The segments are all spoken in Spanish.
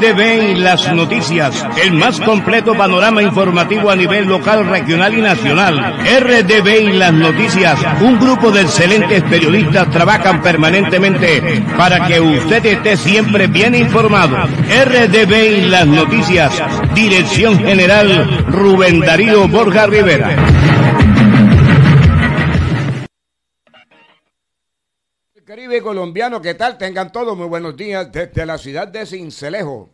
RDB y las noticias, el más completo panorama informativo a nivel local, regional y nacional. RDB y las noticias, un grupo de excelentes periodistas trabajan permanentemente para que usted esté siempre bien informado. RDB y las noticias, Dirección General Rubén Darío Borja Rivera. colombiano, ¿qué tal? Tengan todos muy buenos días desde la ciudad de Cincelejo,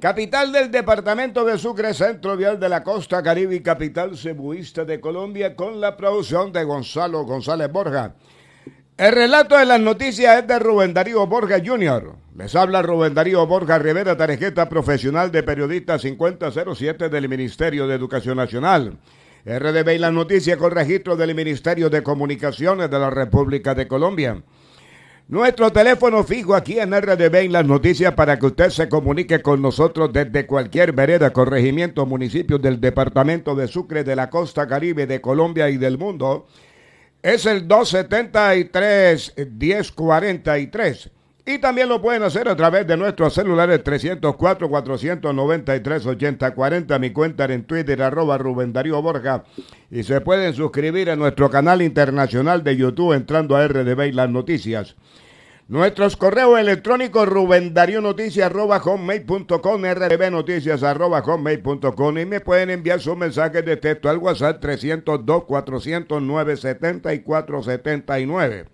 capital del departamento de Sucre, centro vial de la costa caribe y capital cebuista de Colombia, con la producción de Gonzalo González Borja. El relato de las noticias es de Rubén Darío Borja Jr. Les habla Rubén Darío Borja Rivera, tarjeta profesional de periodista 5007 del Ministerio de Educación Nacional. RDB y las noticias con registro del Ministerio de Comunicaciones de la República de Colombia. Nuestro teléfono fijo aquí en RDB en las noticias para que usted se comunique con nosotros desde cualquier vereda, corregimiento, municipio del departamento de Sucre, de la costa caribe, de Colombia y del mundo, es el 273-1043. Y también lo pueden hacer a través de nuestros celulares 304-493-8040, mi cuenta en Twitter, arroba Rubén Borja. Y se pueden suscribir a nuestro canal internacional de YouTube entrando a RDB y las noticias. Nuestros correos electrónicos noticias arroba arroba homemade.com. y me pueden enviar sus mensajes de texto al WhatsApp 302 409 7479.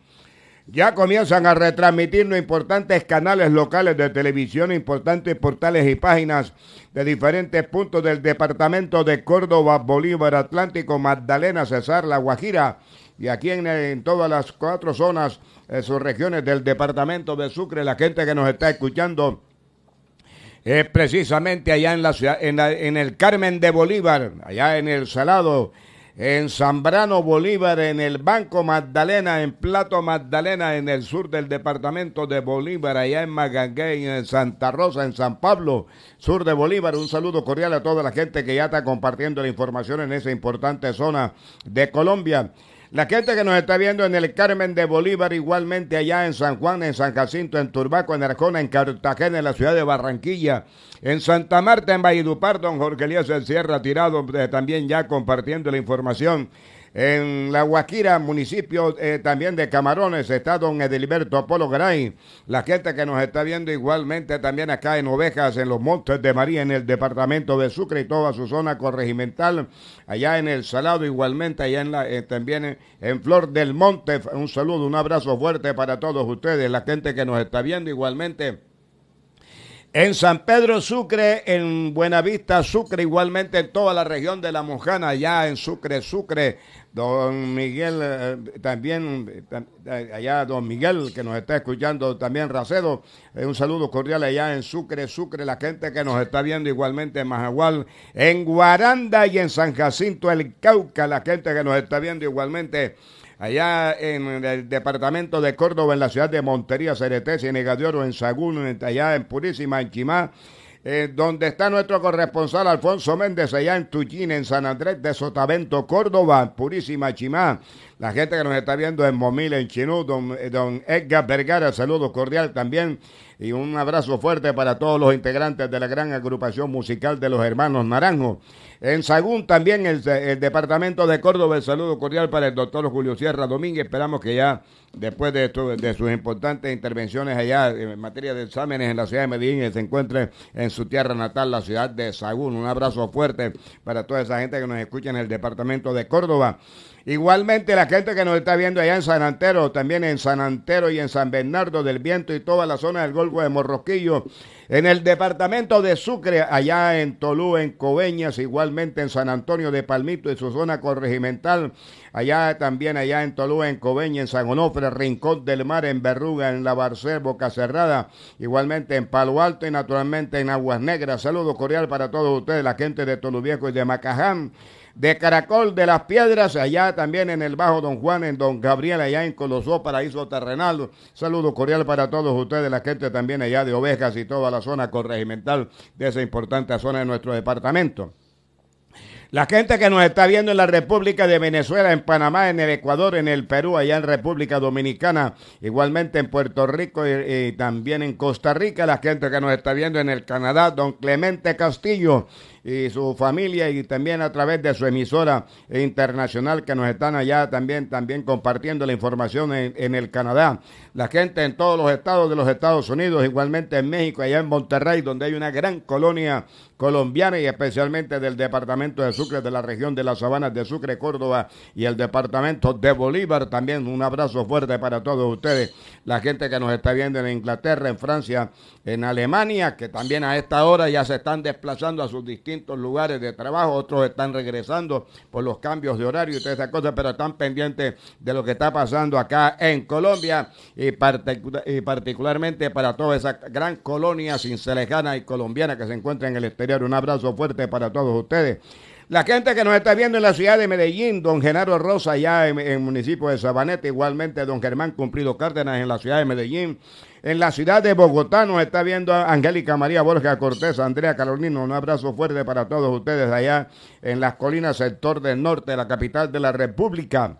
Ya comienzan a retransmitirnos importantes canales locales de televisión, importantes portales y páginas de diferentes puntos del departamento de Córdoba, Bolívar, Atlántico, Magdalena, Cesar, La Guajira y aquí en, todas las cuatro zonas, en eh, sus regiones del departamento de Sucre, la gente que nos está escuchando. Es precisamente allá en, la ciudad, en, en el Carmen de Bolívar, allá en el Salado, en Zambrano Bolívar, en el Banco Magdalena, en Plato Magdalena, en el sur del departamento de Bolívar, allá en Maganguey, en Santa Rosa, en San Pablo, sur de Bolívar. Un saludo cordial a toda la gente que ya está compartiendo la información en esa importante zona de Colombia. La gente que nos está viendo en el Carmen de Bolívar, igualmente allá en San Juan, en San Jacinto, en Turbaco, en Arjona, en Cartagena, en la ciudad de Barranquilla, en Santa Marta, en Valledupar, don Jorge Elías Sierra Tirado, eh, también ya compartiendo la información. En La guaquira municipio eh, también de Camarones, está don Edelberto Apolo Garay. La gente que nos está viendo igualmente también acá en Ovejas, en los Montes de María, en el departamento de Sucre y toda su zona corregimental. Allá en El Salado, igualmente, allá en eh, también en, Flor del Monte. Un saludo, un abrazo fuerte para todos ustedes. La gente que nos está viendo igualmente en San Pedro Sucre, en Buenavista Sucre, igualmente en toda la región de La Mojana, allá en Sucre, Sucre, don Miguel, eh, también, eh, allá don Miguel que nos está escuchando, también Racedo, eh, un saludo cordial allá en Sucre, Sucre, la gente que nos está viendo igualmente en Majagual, en Guaranda y en San Jacinto, el Cauca, la gente que nos está viendo igualmente allá en el departamento de Córdoba, en la ciudad de Montería, Ceretés, en Negadioro, en Sagún, allá en Purísima, en Chimá. Eh, donde está nuestro corresponsal Alfonso Méndez, allá en Tuchín, en San Andrés de Sotavento, Córdoba, Purísima Chimá. La gente que nos está viendo en Momil, en Chinú, eh, don, Edgar Vergara, saludo cordial también y un abrazo fuerte para todos los integrantes de la gran agrupación musical de los hermanos Naranjo. En Sagún también el, Departamento de Córdoba, el saludo cordial para el doctor Julio Sierra Domínguez. Esperamos que ya después de, de sus importantes intervenciones allá en materia de exámenes en la ciudad de Medellín, se encuentre en su tierra natal, la ciudad de Sagún. Un abrazo fuerte para toda esa gente que nos escucha en el Departamento de Córdoba. Igualmente la gente que nos está viendo allá en San Antero, también en San Antero y en San Bernardo del Viento y toda la zona del Golfo de Morroquillo, en el departamento de Sucre, allá en Tolú, en Coveñas, igualmente en San Antonio de Palmito y su zona corregimental, allá también allá en Tolú, en Coveñas, en San Onofre, Rincón del Mar, en Berruga, en La Barcel Boca Cerrada, igualmente en Palo Alto y naturalmente en Aguas Negras. Saludo cordial para todos ustedes, la gente de Tolú y de Macaján de Caracol de las Piedras, allá también en el Bajo Don Juan, en Don Gabriel, allá en Colosó, Paraíso Terrenal. Saludo cordial para todos ustedes, la gente también allá de Ovejas y toda la zona corregimental de esa importante zona de nuestro departamento. La gente que nos está viendo en la República de Venezuela, en Panamá, en el Ecuador, en el Perú, allá en República Dominicana, igualmente en Puerto Rico y, también en Costa Rica, la gente que nos está viendo en el Canadá, don Clemente Castillo, y su familia y también a través de su emisora internacional que nos están allá también, también compartiendo la información en, el Canadá. La gente en todos los estados de los Estados Unidos, igualmente en México, allá en Monterrey, donde hay una gran colonia colombiana y especialmente del departamento de Sucre, de la región de las sabanas de Sucre, Córdoba y el departamento de Bolívar. También un abrazo fuerte para todos ustedes, la gente que nos está viendo en Inglaterra, en Francia, en Alemania, que también a esta hora ya se están desplazando a sus distintos lugares de trabajo, otros están regresando por los cambios de horario y todas esas cosas, pero están pendientes de lo que está pasando acá en Colombia y, particularmente para toda esa gran colonia cincelejana y colombiana que se encuentra en el exterior. Un abrazo fuerte para todos ustedes. La gente que nos está viendo en la ciudad de Medellín, don Genaro Rosa, allá en, el municipio de Sabaneta, igualmente don Germán Cumplido Cárdenas en la ciudad de Medellín. En la ciudad de Bogotá nos está viendo Angélica María Borja Cortés, Andrea Carolino. Un abrazo fuerte para todos ustedes allá en las colinas, sector del norte, la capital de la República.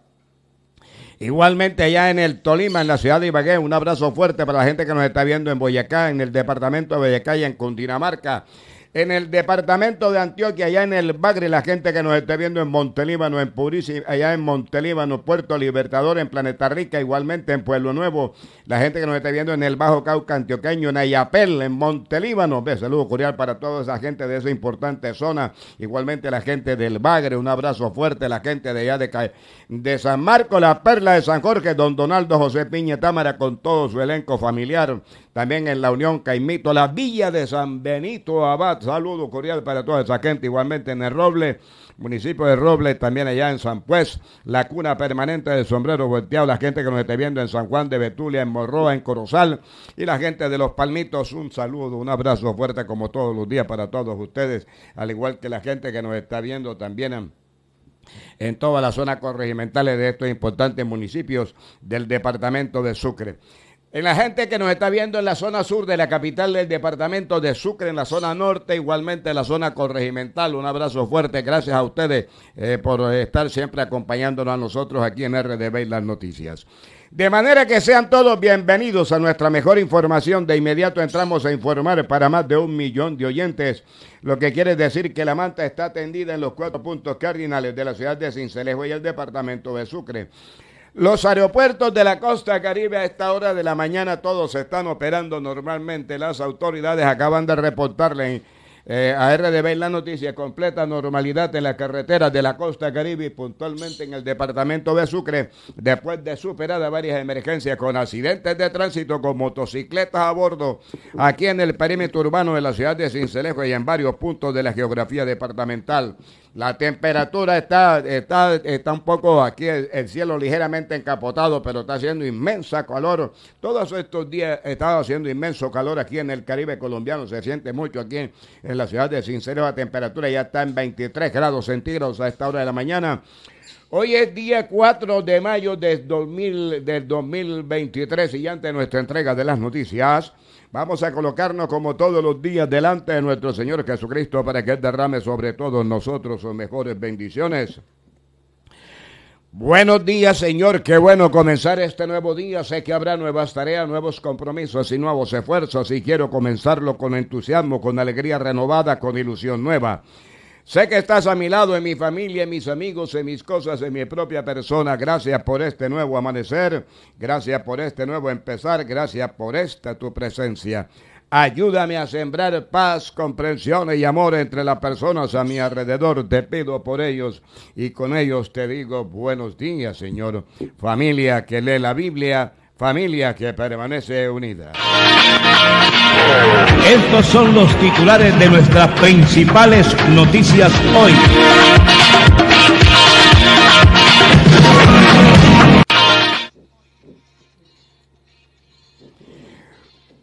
Igualmente allá en el Tolima, en la ciudad de Ibagué, un abrazo fuerte para la gente que nos está viendo en Boyacá, en el departamento de Boyacá y en Cundinamarca en el departamento de Antioquia, allá en el Bagre, la gente que nos esté viendo en Montelíbano, en Purísima, allá en Montelíbano, Puerto Libertador, en Planeta Rica, igualmente en Pueblo Nuevo, la gente que nos esté viendo en el Bajo Cauca Antioqueño, en Ayapel, en Montelíbano, Saludos saludo cordial para toda esa gente de esa importante zona, igualmente la gente del Bagre, un abrazo fuerte, la gente de allá de, San Marco, la Perla de San Jorge, don Donaldo José Piña Támara, con todo su elenco familiar, también en la Unión Caimito, la Villa de San Benito Abad, saludo cordial para toda esa gente, igualmente en el Roble, municipio de Roble, también allá en San Pues, la cuna permanente del sombrero volteado, la gente que nos esté viendo en San Juan de Betulia, en Morroa, en Corozal, y la gente de Los Palmitos, un saludo, un abrazo fuerte como todos los días para todos ustedes, al igual que la gente que nos está viendo también en en todas las zonas corregimentales de estos importantes municipios del departamento de Sucre. En la gente que nos está viendo en la zona sur de la capital del departamento de Sucre, en la zona norte, igualmente en la zona corregimental, un abrazo fuerte. Gracias a ustedes eh, por estar siempre acompañándonos a nosotros aquí en RDB y las noticias. De manera que sean todos bienvenidos a nuestra mejor información. De inmediato entramos a informar para más de un millón de oyentes, lo que quiere decir que la manta está tendida en los cuatro puntos cardinales de la ciudad de Cincelejo y el departamento de Sucre. Los aeropuertos de la costa caribe a esta hora de la mañana todos están operando normalmente. Las autoridades acaban de reportarle eh, a RDB la noticia completa normalidad en las carreteras de la costa caribe y puntualmente en el departamento de Sucre, después de superadas varias emergencias con accidentes de tránsito con motocicletas a bordo, aquí en el perímetro urbano de la ciudad de Cincelejo y en varios puntos de la geografía departamental. La temperatura está, está, un poco aquí, el, cielo ligeramente encapotado, pero está haciendo inmensa calor. Todos estos días está haciendo inmenso calor aquí en el Caribe colombiano. Se siente mucho aquí en, la ciudad de Sincero. La temperatura ya está en 23 grados centígrados a esta hora de la mañana. Hoy es día 4 de mayo del, 2000, del 2023 y de nuestra entrega de las noticias Vamos a colocarnos como todos los días delante de nuestro Señor Jesucristo para que Él derrame sobre todos nosotros sus mejores bendiciones. Buenos días, Señor. Qué bueno comenzar este nuevo día. Sé que habrá nuevas tareas, nuevos compromisos y nuevos esfuerzos y quiero comenzarlo con entusiasmo, con alegría renovada, con ilusión nueva. Sé que estás a mi lado, en mi familia, en mis amigos, en mis cosas, en mi propia persona. Gracias por este nuevo amanecer. Gracias por este nuevo empezar. Gracias por esta tu presencia. Ayúdame a sembrar paz, comprensión y amor entre las personas a mi alrededor. Te pido por ellos y con ellos te digo buenos días, Señor. Familia que lee la Biblia familia que permanece unida. Estos son los titulares de nuestras principales noticias hoy.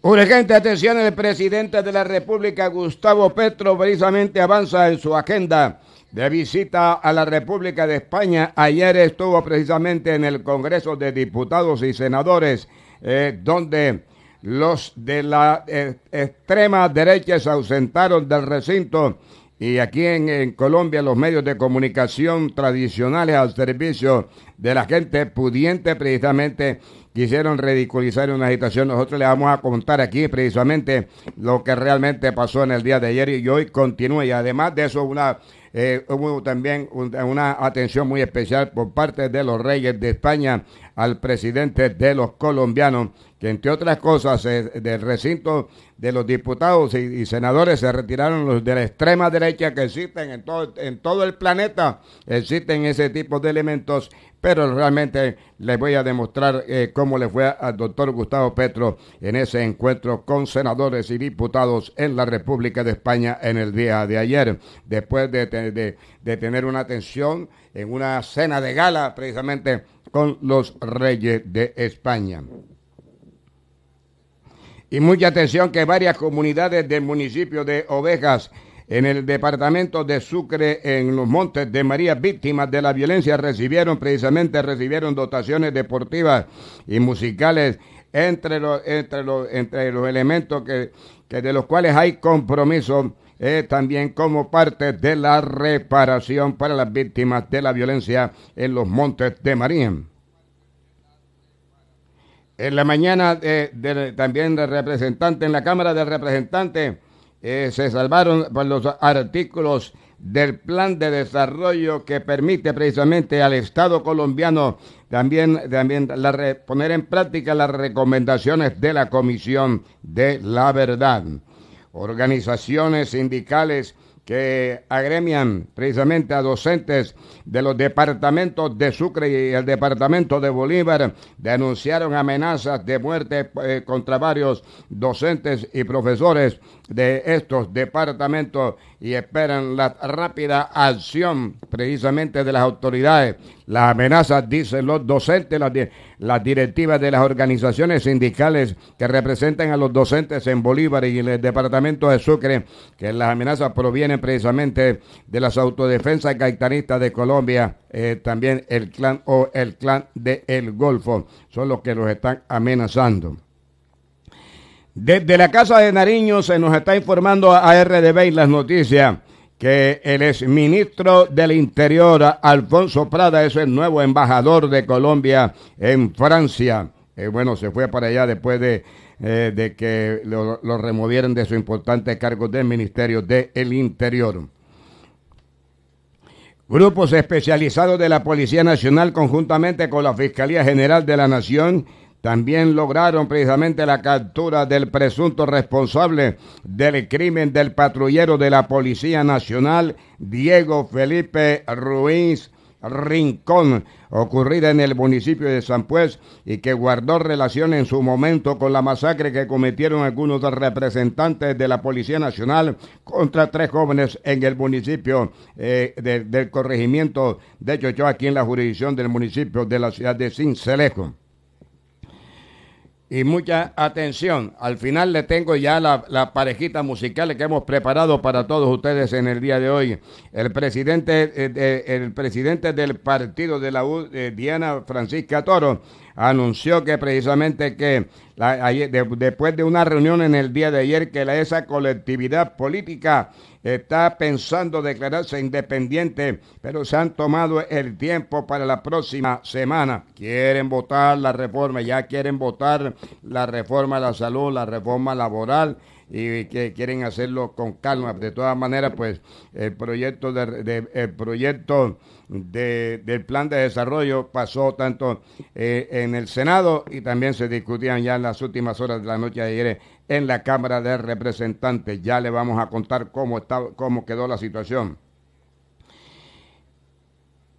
Urgente atención, el presidente de la República, Gustavo Petro, precisamente avanza en su agenda de visita a la República de España, ayer estuvo precisamente en el Congreso de Diputados y Senadores, eh, donde los de la eh, extrema derecha se ausentaron del recinto y aquí en, Colombia los medios de comunicación tradicionales al servicio de la gente pudiente precisamente quisieron ridiculizar una agitación. Nosotros le vamos a contar aquí precisamente lo que realmente pasó en el día de ayer y hoy continúa. Y además de eso, una eh, hubo también una atención muy especial por parte de los reyes de España al presidente de los colombianos, que entre otras cosas eh, del recinto de los diputados y, senadores se retiraron los de la extrema derecha que existen en todo, en todo el planeta, existen ese tipo de elementos, pero realmente les voy a demostrar eh, cómo le fue al doctor Gustavo Petro en ese encuentro con senadores y diputados en la República de España en el día de ayer, después de, de tener una atención en una cena de gala precisamente con los reyes de España. Y mucha atención que varias comunidades del municipio de Ovejas en el departamento de Sucre, en los Montes de María, víctimas de la violencia, recibieron precisamente, recibieron dotaciones deportivas y musicales entre los, entre los, elementos que, de los cuales hay compromiso eh, también como parte de la reparación para las víctimas de la violencia en los Montes de María. En la mañana eh, también de representante, en la Cámara de Representantes, eh, se salvaron los artículos del plan de desarrollo que permite precisamente al Estado colombiano también, poner en práctica las recomendaciones de la Comisión de la Verdad organizaciones sindicales que agremian precisamente a docentes de los departamentos de Sucre y el departamento de Bolívar denunciaron amenazas de muerte eh, contra varios docentes y profesores de estos departamentos y esperan la rápida acción precisamente de las autoridades. Las amenazas, dicen los docentes, las, directivas de las organizaciones sindicales que representan a los docentes en Bolívar y en el departamento de Sucre, que las amenazas provienen precisamente de las autodefensas gaitanistas de Colombia, eh, también el clan o el clan del El Golfo, son los que los están amenazando. Desde la Casa de Nariño se nos está informando a RDB y las noticias que el exministro del Interior, Alfonso Prada, es el nuevo embajador de Colombia en Francia. Eh, bueno, se fue para allá después de, eh, que lo, removieran removieron de su importante cargo del Ministerio del Interior. Grupos especializados de la Policía Nacional, conjuntamente con la Fiscalía General de la Nación, también lograron precisamente la captura del presunto responsable del crimen del patrullero de la Policía Nacional, Diego Felipe Ruiz Rincón, ocurrida en el municipio de San Pues y que guardó relación en su momento con la masacre que cometieron algunos representantes de la Policía Nacional contra tres jóvenes en el municipio eh, del corregimiento de Chocho, aquí en la jurisdicción del municipio de la ciudad de Cincelejo y mucha atención. Al final le tengo ya la, parejita musical que hemos preparado para todos ustedes en el día de hoy. El presidente, eh, el presidente del partido de la U, eh, Diana Francisca Toro, anunció que precisamente que después de una reunión en el día de ayer que esa colectividad política está pensando declararse independiente, pero se han tomado el tiempo para la próxima semana. Quieren votar la reforma, ya quieren votar la reforma de la salud, la reforma laboral y que quieren hacerlo con calma. De todas maneras, pues el proyecto de, proyecto del plan de desarrollo pasó tanto eh, en el Senado y también se discutían ya en las últimas horas de la noche de ayer en la Cámara de Representantes. Ya le vamos a contar cómo está, cómo quedó la situación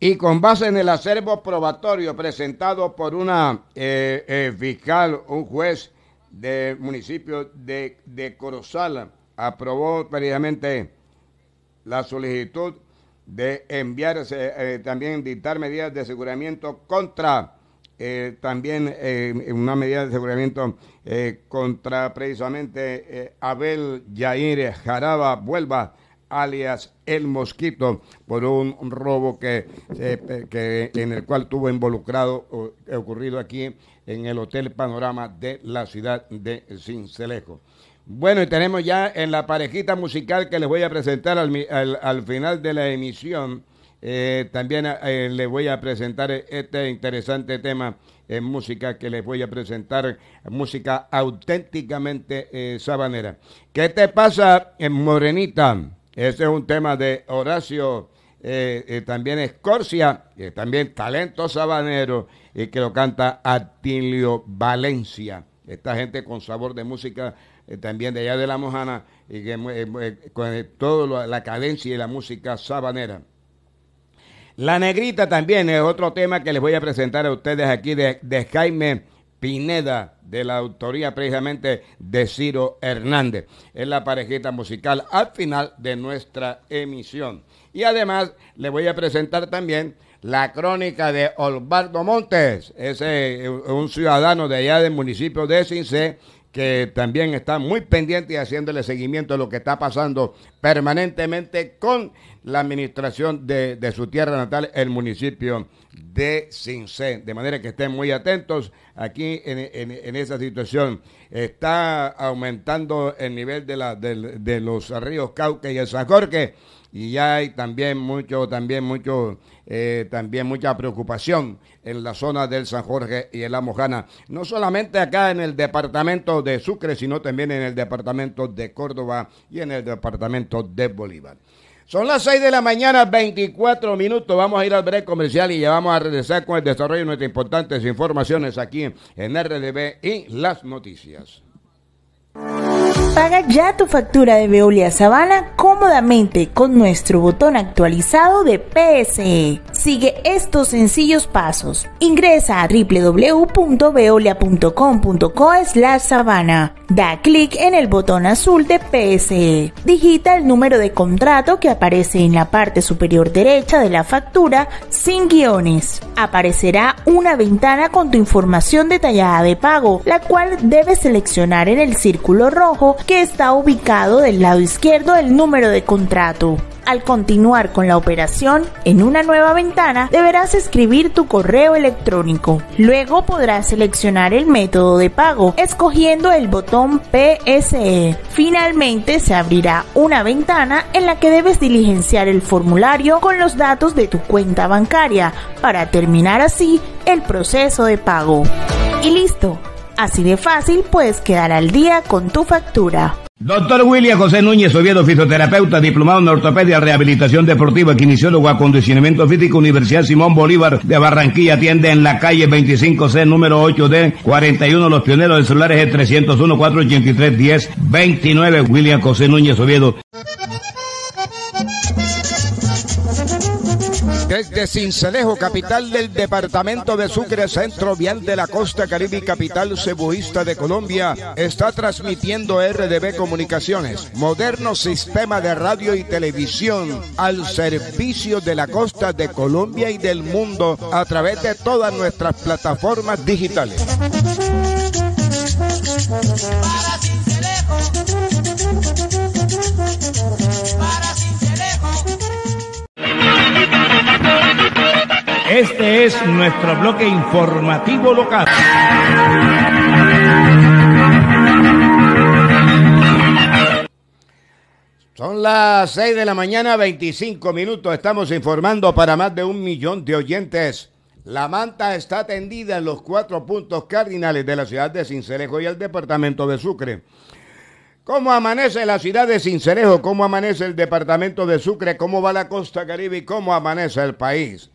y con base en el acervo probatorio presentado por una eh, eh, fiscal, un juez del municipio de, de Corozal aprobó previamente la solicitud de enviarse eh, eh, también dictar medidas de aseguramiento contra eh, también una medida de aseguramiento contra precisamente Abel Yair Jaraba Vuelva alias El Mosquito, por un robo que, que en el cual tuvo involucrado, eh, ocurrido aquí en el Hotel Panorama de la ciudad de Cincelejo. Bueno, y tenemos ya en la parejita musical que les voy a presentar al, al, final de la emisión. Eh, también eh, les voy a presentar este interesante tema en música que les voy a presentar, música auténticamente sabanera. ¿Qué te pasa, en Morenita? Ese es un tema de Horacio. Eh, eh, también Escorcia, también Talento Sabanero, y que lo canta Atilio Valencia. Esta gente con sabor de música eh, también de allá de la Mojana, y que con toda la cadencia y la música sabanera. La Negrita también es otro tema que les voy a presentar a ustedes aquí de Jaime Pineda, de la autoría precisamente de Ciro Hernández. Es la parejita musical al final de nuestra emisión. Y además le voy a presentar también la crónica de Olbardo Montes, Es eh, un ciudadano de allá del municipio de Cincé que también está muy pendiente y haciéndole seguimiento a lo que está pasando permanentemente con la administración de, su tierra natal, el municipio de Cincén. De manera que estén muy atentos aquí en, esa situación. Está aumentando el nivel de, la, de los ríos Cauque y el San Jorge y ya hay también mucho, también mucho, eh, también mucha preocupación en la zona del San Jorge y en la Mojana, no solamente acá en el departamento de Sucre, sino también en el departamento de Córdoba y en el departamento de Bolívar. Son las 6 de la mañana, 24 minutos. Vamos a ir al break comercial y ya vamos a regresar con el desarrollo de nuestras importantes informaciones aquí en RDB y las noticias. Paga ya tu factura de Veolia Sabana cómodamente con nuestro botón actualizado de PSE. Sigue estos sencillos pasos. Ingresa a www.veolia.com.co sabana. Da clic en el botón azul de PSE. Digita el número de contrato que aparece en la parte superior derecha de la factura sin guiones. Aparecerá una ventana con tu información detallada de pago, la cual debes seleccionar en el círculo rojo que está ubicado del lado izquierdo del número de contrato. Al continuar con la operación, en una nueva ventana deberás escribir tu correo electrónico. Luego podrás seleccionar el método de pago escogiendo el botón PSE. Finalmente se abrirá una ventana en la que debes diligenciar el formulario con los datos de tu cuenta bancaria para terminar así el proceso de pago. Y listo Así de fácil puedes quedar al día con tu factura. Doctor William José Núñez Oviedo, fisioterapeuta, diplomado en ortopedia, rehabilitación deportiva, quinesiólogo, acondicionamiento físico, Universidad Simón Bolívar de Barranquilla, atiende en la calle 25C, número 8D, 41, los pioneros de celulares 301-483-1029, William José Núñez Oviedo. Desde Cincelejo, capital del departamento de Sucre, centro vial de la costa caribe y capital cebuista de Colombia, está transmitiendo RDB Comunicaciones, moderno sistema de radio y televisión al servicio de la costa de Colombia y del mundo a través de todas nuestras plataformas digitales. Este es nuestro bloque informativo local. Son las 6 de la mañana, 25 minutos. Estamos informando para más de un millón de oyentes. La manta está tendida en los cuatro puntos cardinales de la ciudad de Cincelejo y el departamento de Sucre. ¿Cómo amanece la ciudad de Cincelejo? ¿Cómo amanece el departamento de Sucre? ¿Cómo va la costa caribe? ¿Y cómo amanece el país?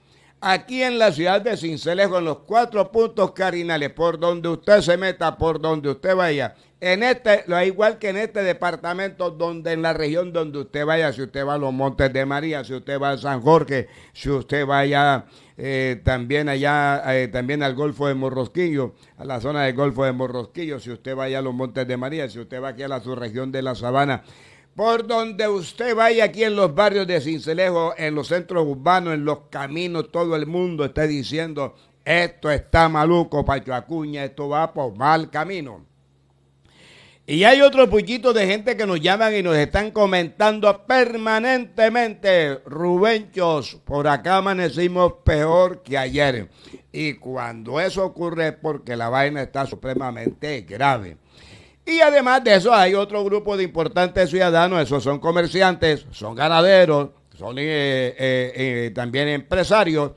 aquí en la ciudad de Cincelejo, en los cuatro puntos carinales, por donde usted se meta, por donde usted vaya. En este, lo igual que en este departamento, donde en la región donde usted vaya, si usted va a los Montes de María, si usted va a San Jorge, si usted vaya eh, también allá, eh, también al Golfo de Morrosquillo, a la zona del Golfo de Morrosquillo, si usted vaya a los Montes de María, si usted va aquí a la subregión de la Sabana, por donde usted vaya aquí en los barrios de Cincelejo, en los centros urbanos, en los caminos, todo el mundo está diciendo, esto está maluco, Pacho esto va por mal camino. Y hay otro puñito de gente que nos llaman y nos están comentando permanentemente, Rubenchos, por acá amanecimos peor que ayer. Y cuando eso ocurre es porque la vaina está supremamente grave. Y además de eso hay otro grupo de importantes ciudadanos, esos son comerciantes, son ganaderos, son eh, eh, eh, también empresarios,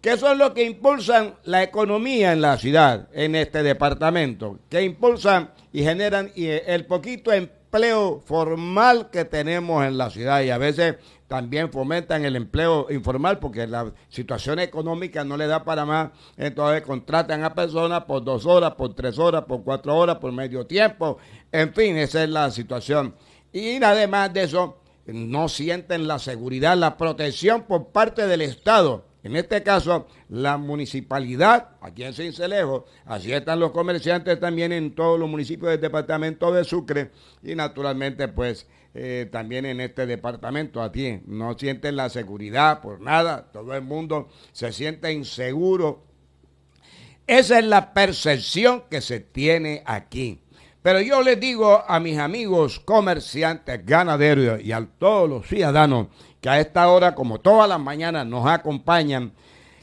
que son los que impulsan la economía en la ciudad, en este departamento, que impulsan y generan el poquito empleo empleo formal que tenemos en la ciudad y a veces también fomentan el empleo informal porque la situación económica no le da para más, entonces contratan a personas por dos horas, por tres horas, por cuatro horas, por medio tiempo, en fin, esa es la situación. Y además de eso, no sienten la seguridad, la protección por parte del Estado en este caso, la municipalidad, aquí en Cincelejo, así están los comerciantes también en todos los municipios del departamento de Sucre y naturalmente pues eh, también en este departamento aquí. No sienten la seguridad por nada, todo el mundo se siente inseguro. Esa es la percepción que se tiene aquí. Pero yo les digo a mis amigos comerciantes, ganaderos y a todos los ciudadanos, a esta hora, como todas las mañanas, nos acompañan.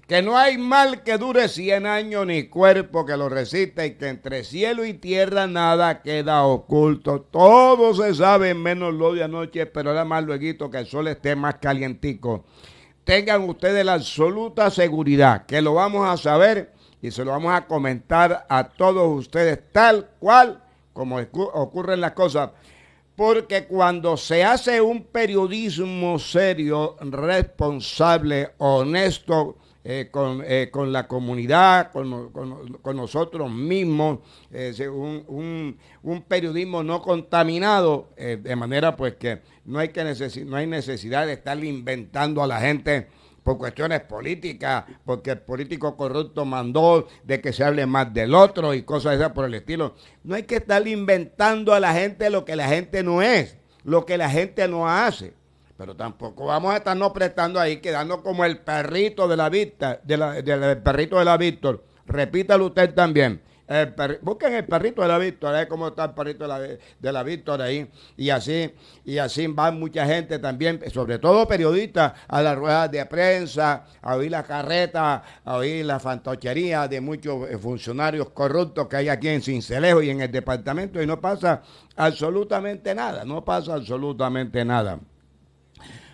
Que no hay mal que dure 100 años ni cuerpo que lo resista y que entre cielo y tierra nada queda oculto. Todo se sabe, menos lo de anoche, pero nada más luego que el sol esté más calientico. Tengan ustedes la absoluta seguridad que lo vamos a saber y se lo vamos a comentar a todos ustedes tal cual como ocurren las cosas. Porque cuando se hace un periodismo serio, responsable, honesto, eh, con, eh, con, la comunidad, con, nosotros mismos, eh, un, periodismo no contaminado, de manera pues que no hay, que no hay necesidad de estar inventando a la gente por cuestiones políticas, porque el político corrupto mandó de que se hable más del otro y cosas esas por el estilo. No hay que estar inventando a la gente lo que la gente no es, lo que la gente no hace. Pero tampoco vamos a estarnos prestando ahí, quedando como el perrito de la vista, del perrito de la Víctor. Repítalo usted también busquen el perrito de la Víctora, cómo como está el perrito de la, de ahí. Y así, y así va mucha gente también, sobre todo periodistas, a las ruedas de prensa, a oír la carreta, a oír la fantochería de muchos eh, funcionarios corruptos que hay aquí en Cincelejo y en el departamento, y no pasa absolutamente nada, no pasa absolutamente nada.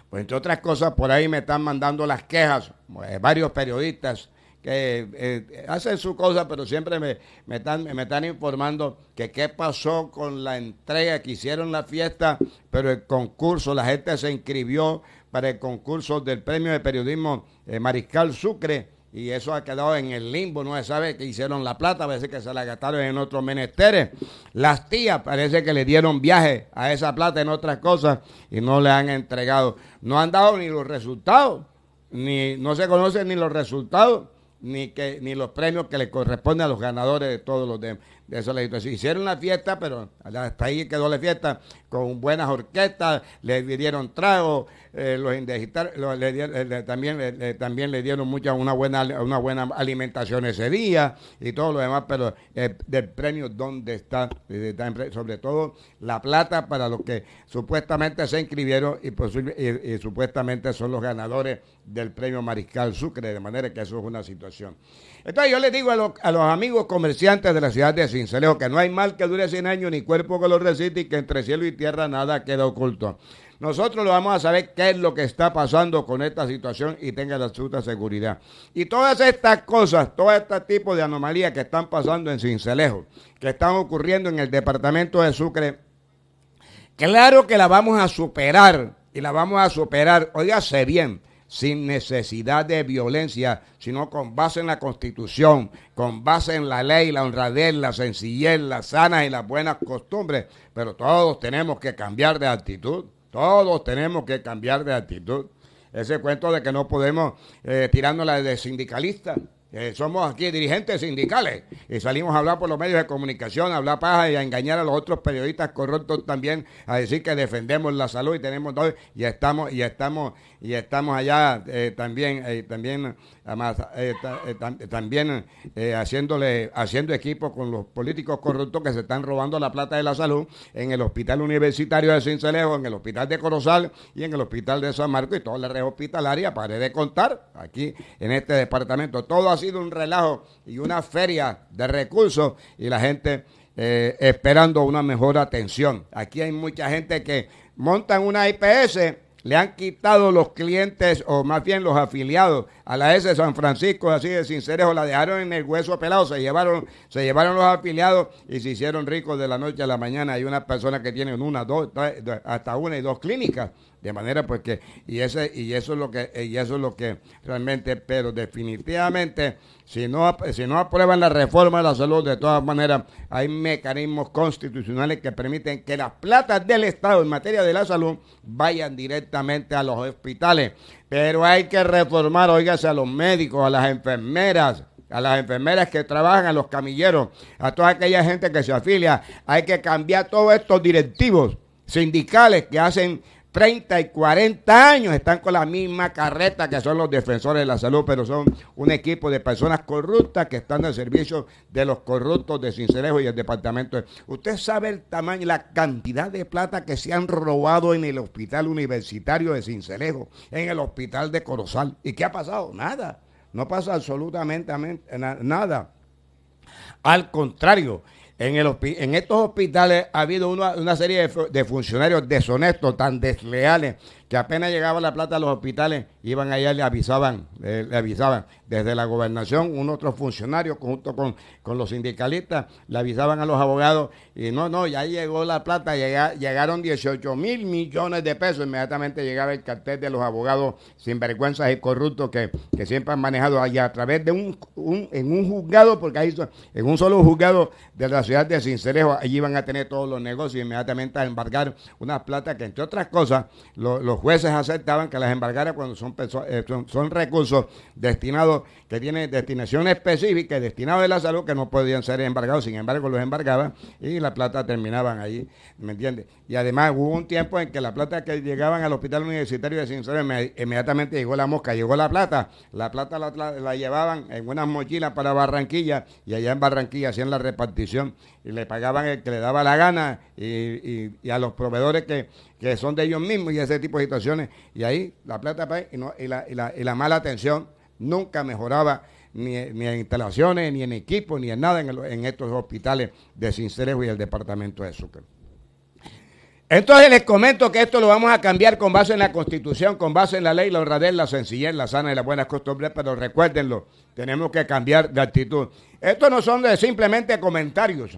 Pues entre otras cosas, por ahí me están mandando las quejas, eh, varios periodistas que eh, hacen su cosa, pero siempre me, me, están, informando que qué pasó con la entrega, que hicieron la fiesta, pero el concurso, la gente se inscribió para el concurso del Premio de Periodismo eh, Mariscal Sucre y eso ha quedado en el limbo, no se sabe que hicieron la plata, parece que se la gastaron en otros menesteres. Las tías parece que le dieron viaje a esa plata en otras cosas y no le han entregado. No han dado ni los resultados, ni no se conocen ni los resultados ni, que, ni los premios que le corresponden a los ganadores de todos los demás. Eso Hicieron la fiesta, pero hasta ahí quedó la fiesta, con buenas orquestas, le dieron trago, eh, los, también, también le dieron mucha, una, buena, una buena alimentación ese día y todo lo demás, pero eh, del premio, ¿dónde está? Sobre todo la plata para los que supuestamente se inscribieron y, supuestamente son los ganadores del premio Mariscal Sucre, de manera que eso es una situación. Entonces yo le digo a, los amigos comerciantes de la ciudad de Sincelejo, que no hay mal que dure 100 años ni cuerpo que lo resiste y que entre cielo y tierra nada queda oculto. Nosotros lo vamos a saber qué es lo que está pasando con esta situación y tenga la absoluta seguridad. Y todas estas cosas, todo este tipo de anomalías que están pasando en Cincelejo, que están ocurriendo en el departamento de Sucre, claro que la vamos a superar y la vamos a superar, óigase bien, sin necesidad de violencia, sino con base en la constitución, con base en la ley, la honradez, la sencillez, la sana y las buenas costumbres. Pero todos tenemos que cambiar de actitud, todos tenemos que cambiar de actitud. Ese cuento de que no podemos eh, tirándola de sindicalista. somos aquí dirigentes sindicales y salimos a hablar por los medios de comunicación, a hablar paja y a engañar a los otros periodistas corruptos también, a decir que defendemos la salud y tenemos y estamos, y estamos y estamos allá eh, también, eh, también, además, eh, también haciéndole, haciendo equipo con los políticos corruptos que se están robando la plata de la salud en el Hospital Universitario de Cincelejo, en el Hospital de Corozal y en el Hospital de San Marcos y toda la red hospitalaria, para de contar, aquí en este departamento. Todo ha sido un relajo y una feria de recursos y la gente... esperando una mejor atención. Aquí hay mucha gente que montan una IPS le han quitado los clientes o más bien los afiliados a la S de San Francisco, así de sinceros la dejaron en el hueso pelado, se llevaron, se llevaron los afiliados y se hicieron ricos de la noche a la mañana. Hay una persona que tiene una, dos, hasta una y dos clínicas. De manera pues que, y ese, y eso es lo que, y eso es lo que realmente, pero definitivamente, si no, si no aprueban la reforma de la salud, de todas maneras, hay mecanismos constitucionales que permiten que las platas del Estado en materia de la salud vayan directamente a los hospitales. Pero hay que reformar, oígase, a los médicos, a las enfermeras, a las enfermeras que trabajan, a los camilleros, a toda aquella gente que se afilia. Hay que cambiar todos estos directivos sindicales que hacen 30 y 40 años están con la misma carreta que son los defensores de la salud, pero son un equipo de personas corruptas que están al servicio de los corruptos de Cincelejo y el departamento. Usted sabe el tamaño y la cantidad de plata que se han robado en el hospital universitario de Cincelejo, en el hospital de Corozal. ¿Y qué ha pasado? Nada. No pasa absolutamente nada. Al contrario, en, estos hospitales ha habido una, serie de funcionarios deshonestos, tan desleales que apenas llegaba la plata a los hospitales, iban allá le avisaban, eh, le avisaban desde la gobernación, un otro funcionario junto con, con, los sindicalistas, le avisaban a los abogados y no, no, ya llegó la plata, llegaron 18 mil millones de pesos, inmediatamente llegaba el cartel de los abogados sinvergüenzas y corruptos que, siempre han manejado allá a través de un, en un juzgado, porque ahí en un solo juzgado de la ciudad de Sincerejo, allí iban a tener todos los negocios inmediatamente a embargar una plata que entre otras cosas los jueces aceptaban que las embargara cuando eh, son, son, recursos destinados, que tienen destinación específica, destinados de la salud, que no podían ser embargados, sin embargo los embargaban y la plata terminaban ahí, ¿me entiendes? Y además hubo un tiempo en que la plata que llegaban al hospital universitario de Sincero, inmediatamente llegó la mosca, llegó la plata, la plata la, la llevaban en unas mochilas para Barranquilla y allá en Barranquilla hacían la repartición y le pagaban el que le daba la gana y, a los proveedores que, son de ellos mismos y ese tipo de situaciones. Y ahí la plata pues, y, la, mala atención nunca mejoraba ni, en instalaciones, ni en equipo, ni en nada en, en estos hospitales de Cincerejo y el departamento de Sucre. Entonces les comento que esto lo vamos a cambiar con base en la Constitución, con base en la ley, la honradez, la sencillez, la sana y las buenas costumbres, pero recuérdenlo, tenemos que cambiar de actitud. esto no son de simplemente comentarios,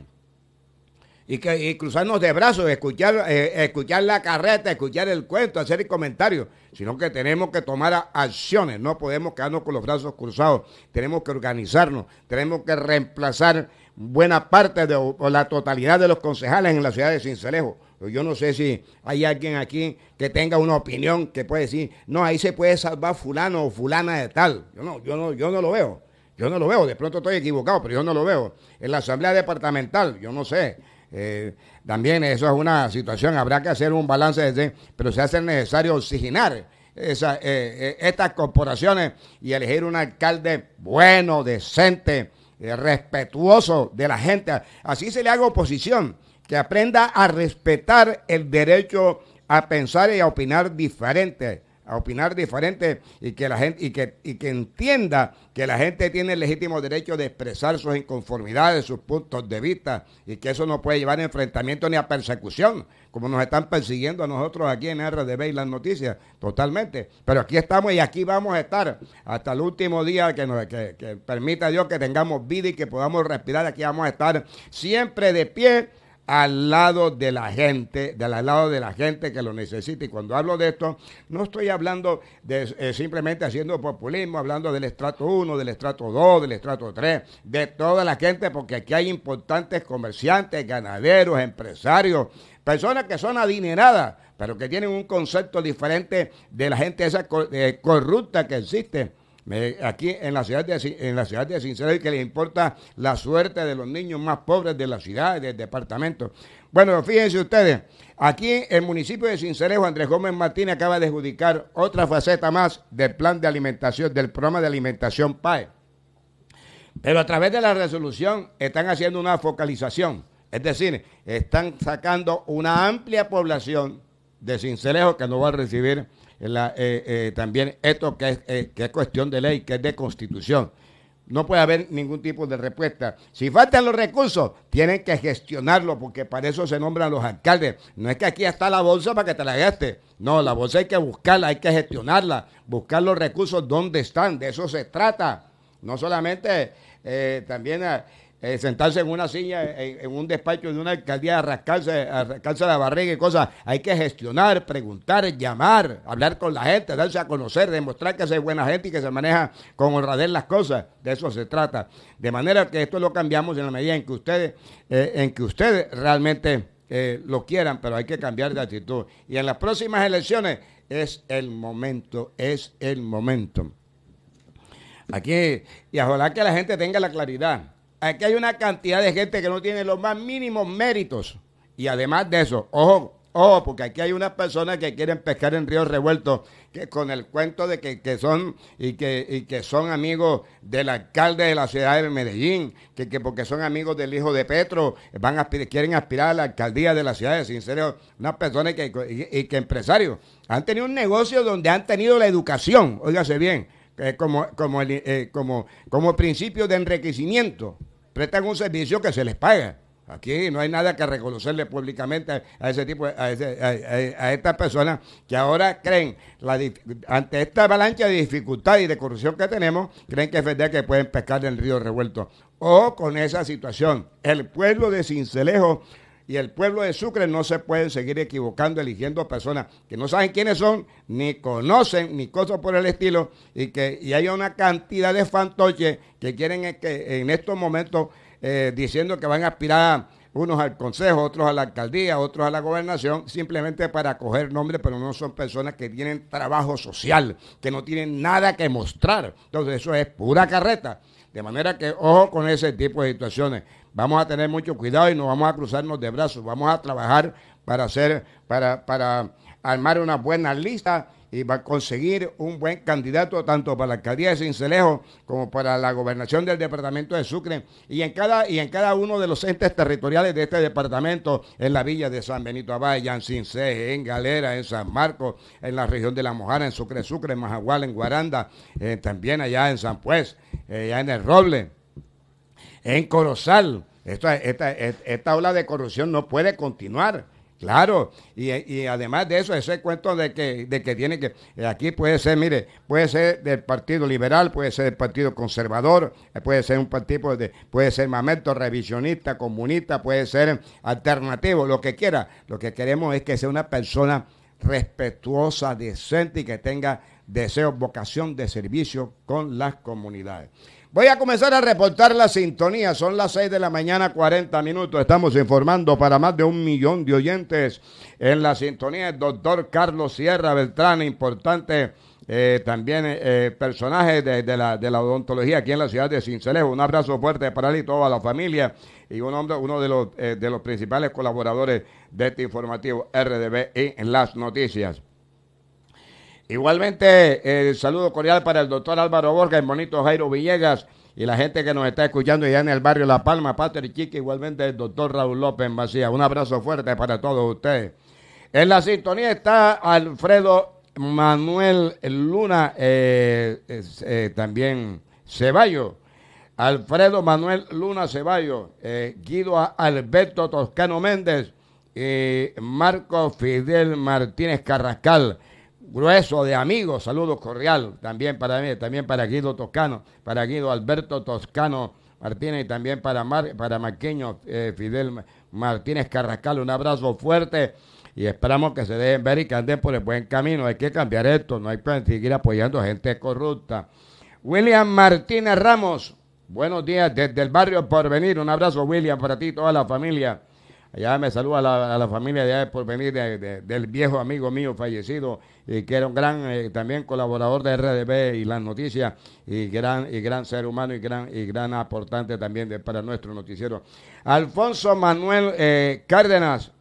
y, que, cruzarnos de brazos, escuchar, eh, escuchar la carreta, escuchar el cuento, hacer el comentario, sino que tenemos que tomar acciones, no podemos quedarnos con los brazos cruzados, tenemos que organizarnos, tenemos que reemplazar buena parte de, o la totalidad de los concejales en la ciudad de Cincelejo. Pues yo no sé si hay alguien aquí que tenga una opinión que puede decir, no, ahí se puede salvar fulano o fulana de tal. Yo no, yo no, yo no lo veo. Yo no lo veo, de pronto estoy equivocado, pero yo no lo veo. En la asamblea departamental, yo no sé. Eh, también eso es una situación, habrá que hacer un balance, desde, pero se hace necesario oxigenar eh, eh, estas corporaciones y elegir un alcalde bueno, decente, respetuoso de la gente. Así se le haga oposición, que aprenda a respetar el derecho a pensar y a opinar diferente a opinar diferente y que la gente y que, y que entienda que la gente tiene el legítimo derecho de expresar sus inconformidades, sus puntos de vista y que eso no puede llevar a enfrentamiento ni a persecución, como nos están persiguiendo a nosotros aquí en RDB y las noticias, totalmente. Pero aquí estamos y aquí vamos a estar hasta el último día que nos que permita Dios que tengamos vida y que podamos respirar. Aquí vamos a estar siempre de pie al lado de la gente, del al lado de la gente que lo necesita. Y cuando hablo de esto, no estoy hablando de eh, simplemente haciendo populismo, hablando del estrato 1, del estrato 2, del estrato 3, de toda la gente, porque aquí hay importantes comerciantes, ganaderos, empresarios, personas que son adineradas, pero que tienen un concepto diferente de la gente esa eh, corrupta que existe aquí en la ciudad de en la que les importa la suerte de los niños más pobres de la ciudad, y del departamento. Bueno, fíjense ustedes, aquí en el municipio de Cincelejo, Andrés Gómez Martínez acaba de adjudicar otra faceta más del plan de alimentación, del programa de alimentación PAE. Pero a través de la resolución están haciendo una focalización, es decir, están sacando una amplia población de Cincelejo que no va a recibir la, eh, eh, también esto que es, eh, que es cuestión de ley, que es de constitución. No puede haber ningún tipo de respuesta. Si faltan los recursos, tienen que gestionarlo, porque para eso se nombran los alcaldes. No es que aquí está la bolsa para que te la gastes. No, la bolsa hay que buscarla, hay que gestionarla, buscar los recursos donde están. De eso se trata. No solamente también eh, sentarse en una silla, en, un despacho de una alcaldía, a rascarse, la barriga y cosas. Hay que gestionar, preguntar, llamar, hablar con la gente, darse a conocer, demostrar que es buena gente y que se maneja con honradez las cosas. De eso se trata. De manera que esto lo cambiamos en la medida en que ustedes, eh, en que ustedes realmente eh, lo quieran, pero hay que cambiar de actitud. Y en las próximas elecciones es el momento, es el momento. Aquí, y ojalá que la gente tenga la claridad Aquí hay una cantidad de gente que no tiene los más mínimos méritos. Y además de eso, ojo, ojo, porque aquí hay unas personas que quieren pescar en Río Revuelto que con el cuento de que, son y que, que son amigos del alcalde de la ciudad de Medellín, que, porque son amigos del hijo de Petro, van a, quieren aspirar a la alcaldía de la ciudad de Sincero, unas personas que, y, que empresarios han tenido un negocio donde han tenido la educación, óigase bien, eh, como, como, eh, como, como principio de enriquecimiento prestan un servicio que se les paga. Aquí no hay nada que reconocerle públicamente a, ese tipo, a, estas personas que ahora creen, ante esta avalancha de dificultad y de corrupción que tenemos, creen que es verdad que pueden pescar en el río revuelto. O con esa situación, el pueblo de Cincelejo y el pueblo de Sucre no se puede seguir equivocando eligiendo personas que no saben quiénes son, ni conocen, ni cosas por el estilo, y que y hay una cantidad de fantoches que quieren que en estos momentos eh, diciendo que van a aspirar unos al consejo, otros a la alcaldía, otros a la gobernación, simplemente para coger nombres, pero no son personas que tienen trabajo social, que no tienen nada que mostrar. Entonces eso es pura carreta. De manera que ojo con ese tipo de situaciones vamos a tener mucho cuidado y no vamos a cruzarnos de brazos, vamos a trabajar para hacer, para, para armar una buena lista y para conseguir un buen candidato tanto para la alcaldía de Cincelejo como para la gobernación del departamento de Sucre y en cada y en cada uno de los entes territoriales de este departamento en la villa de San Benito Abaya, en Cinceje, en Galera, en San Marcos, en la región de La Mojana, en Sucre, Sucre, en Majagual, en Guaranda, eh, también allá en San Pues, eh, allá en el Roble en Corozal. esta, ola de corrupción no puede continuar. Claro, y, además de eso, ese cuento de que, tiene que, eh, aquí puede ser, mire, puede ser del Partido Liberal, puede ser del Partido Conservador, eh, puede ser un partido puede ser mamento revisionista, comunista, puede ser alternativo, lo que quiera. Lo que queremos es que sea una persona respetuosa, decente y que tenga deseo, vocación de servicio con las comunidades. Voy a comenzar a reportar la sintonía. Son las 6 de la mañana, 40 minutos. Estamos informando para más de un millón de oyentes en la sintonía el doctor Carlos Sierra Beltrán, importante eh, también eh, personaje de, la, odontología aquí en la ciudad de Cincelejo. Un abrazo fuerte para él y toda la familia y uno de los, eh, de los principales colaboradores de este informativo RDB en las noticias. Igualmente, el saludo cordial para el doctor Álvaro Borges, el bonito Jairo Villegas y la gente que nos está escuchando ya en el barrio La Palma, Pater Chique, igualmente el doctor Raúl López Macías. Un abrazo fuerte para todos ustedes. En la sintonía está Alfredo Manuel Luna, eh, eh, también Ceballo. Alfredo Manuel Luna Ceballo, eh, Guido Alberto Toscano Méndez y Marco Fidel Martínez Carrascal grueso de amigos. saludos cordial también para mí, también para Guido Toscano, para Guido Alberto Toscano Martínez y también para, Mar, para Marqueño eh, Fidel Martínez Carrascal. Un abrazo fuerte y esperamos que se dejen ver y que anden por el buen camino. Hay que cambiar esto, no hay que seguir apoyando a gente corrupta. William Martínez Ramos, buenos días desde el barrio Porvenir. Un abrazo, William, para ti y toda la familia. Allá me saluda a la, familia de Porvenir, del viejo amigo mío fallecido, y que era un gran eh, también colaborador de RDB y las noticias, y gran, y gran ser humano y gran, y gran aportante también para nuestro noticiero. Alfonso Manuel eh, Cárdenas,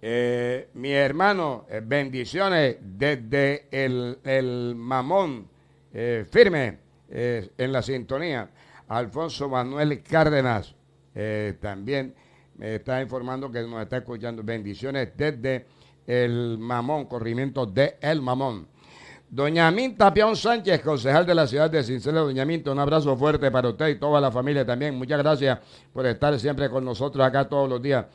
eh, mi hermano, bendiciones desde el, el mamón firme en la sintonía. Alfonso Manuel Cárdenas también me está informando que nos está escuchando. Bendiciones desde el Mamón, corrimiento de El Mamón. Doña Minta Pion Sánchez, concejal de la ciudad de Sincero. Doña Minta, un abrazo fuerte para usted y toda la familia también. Muchas gracias por estar siempre con nosotros acá todos los días.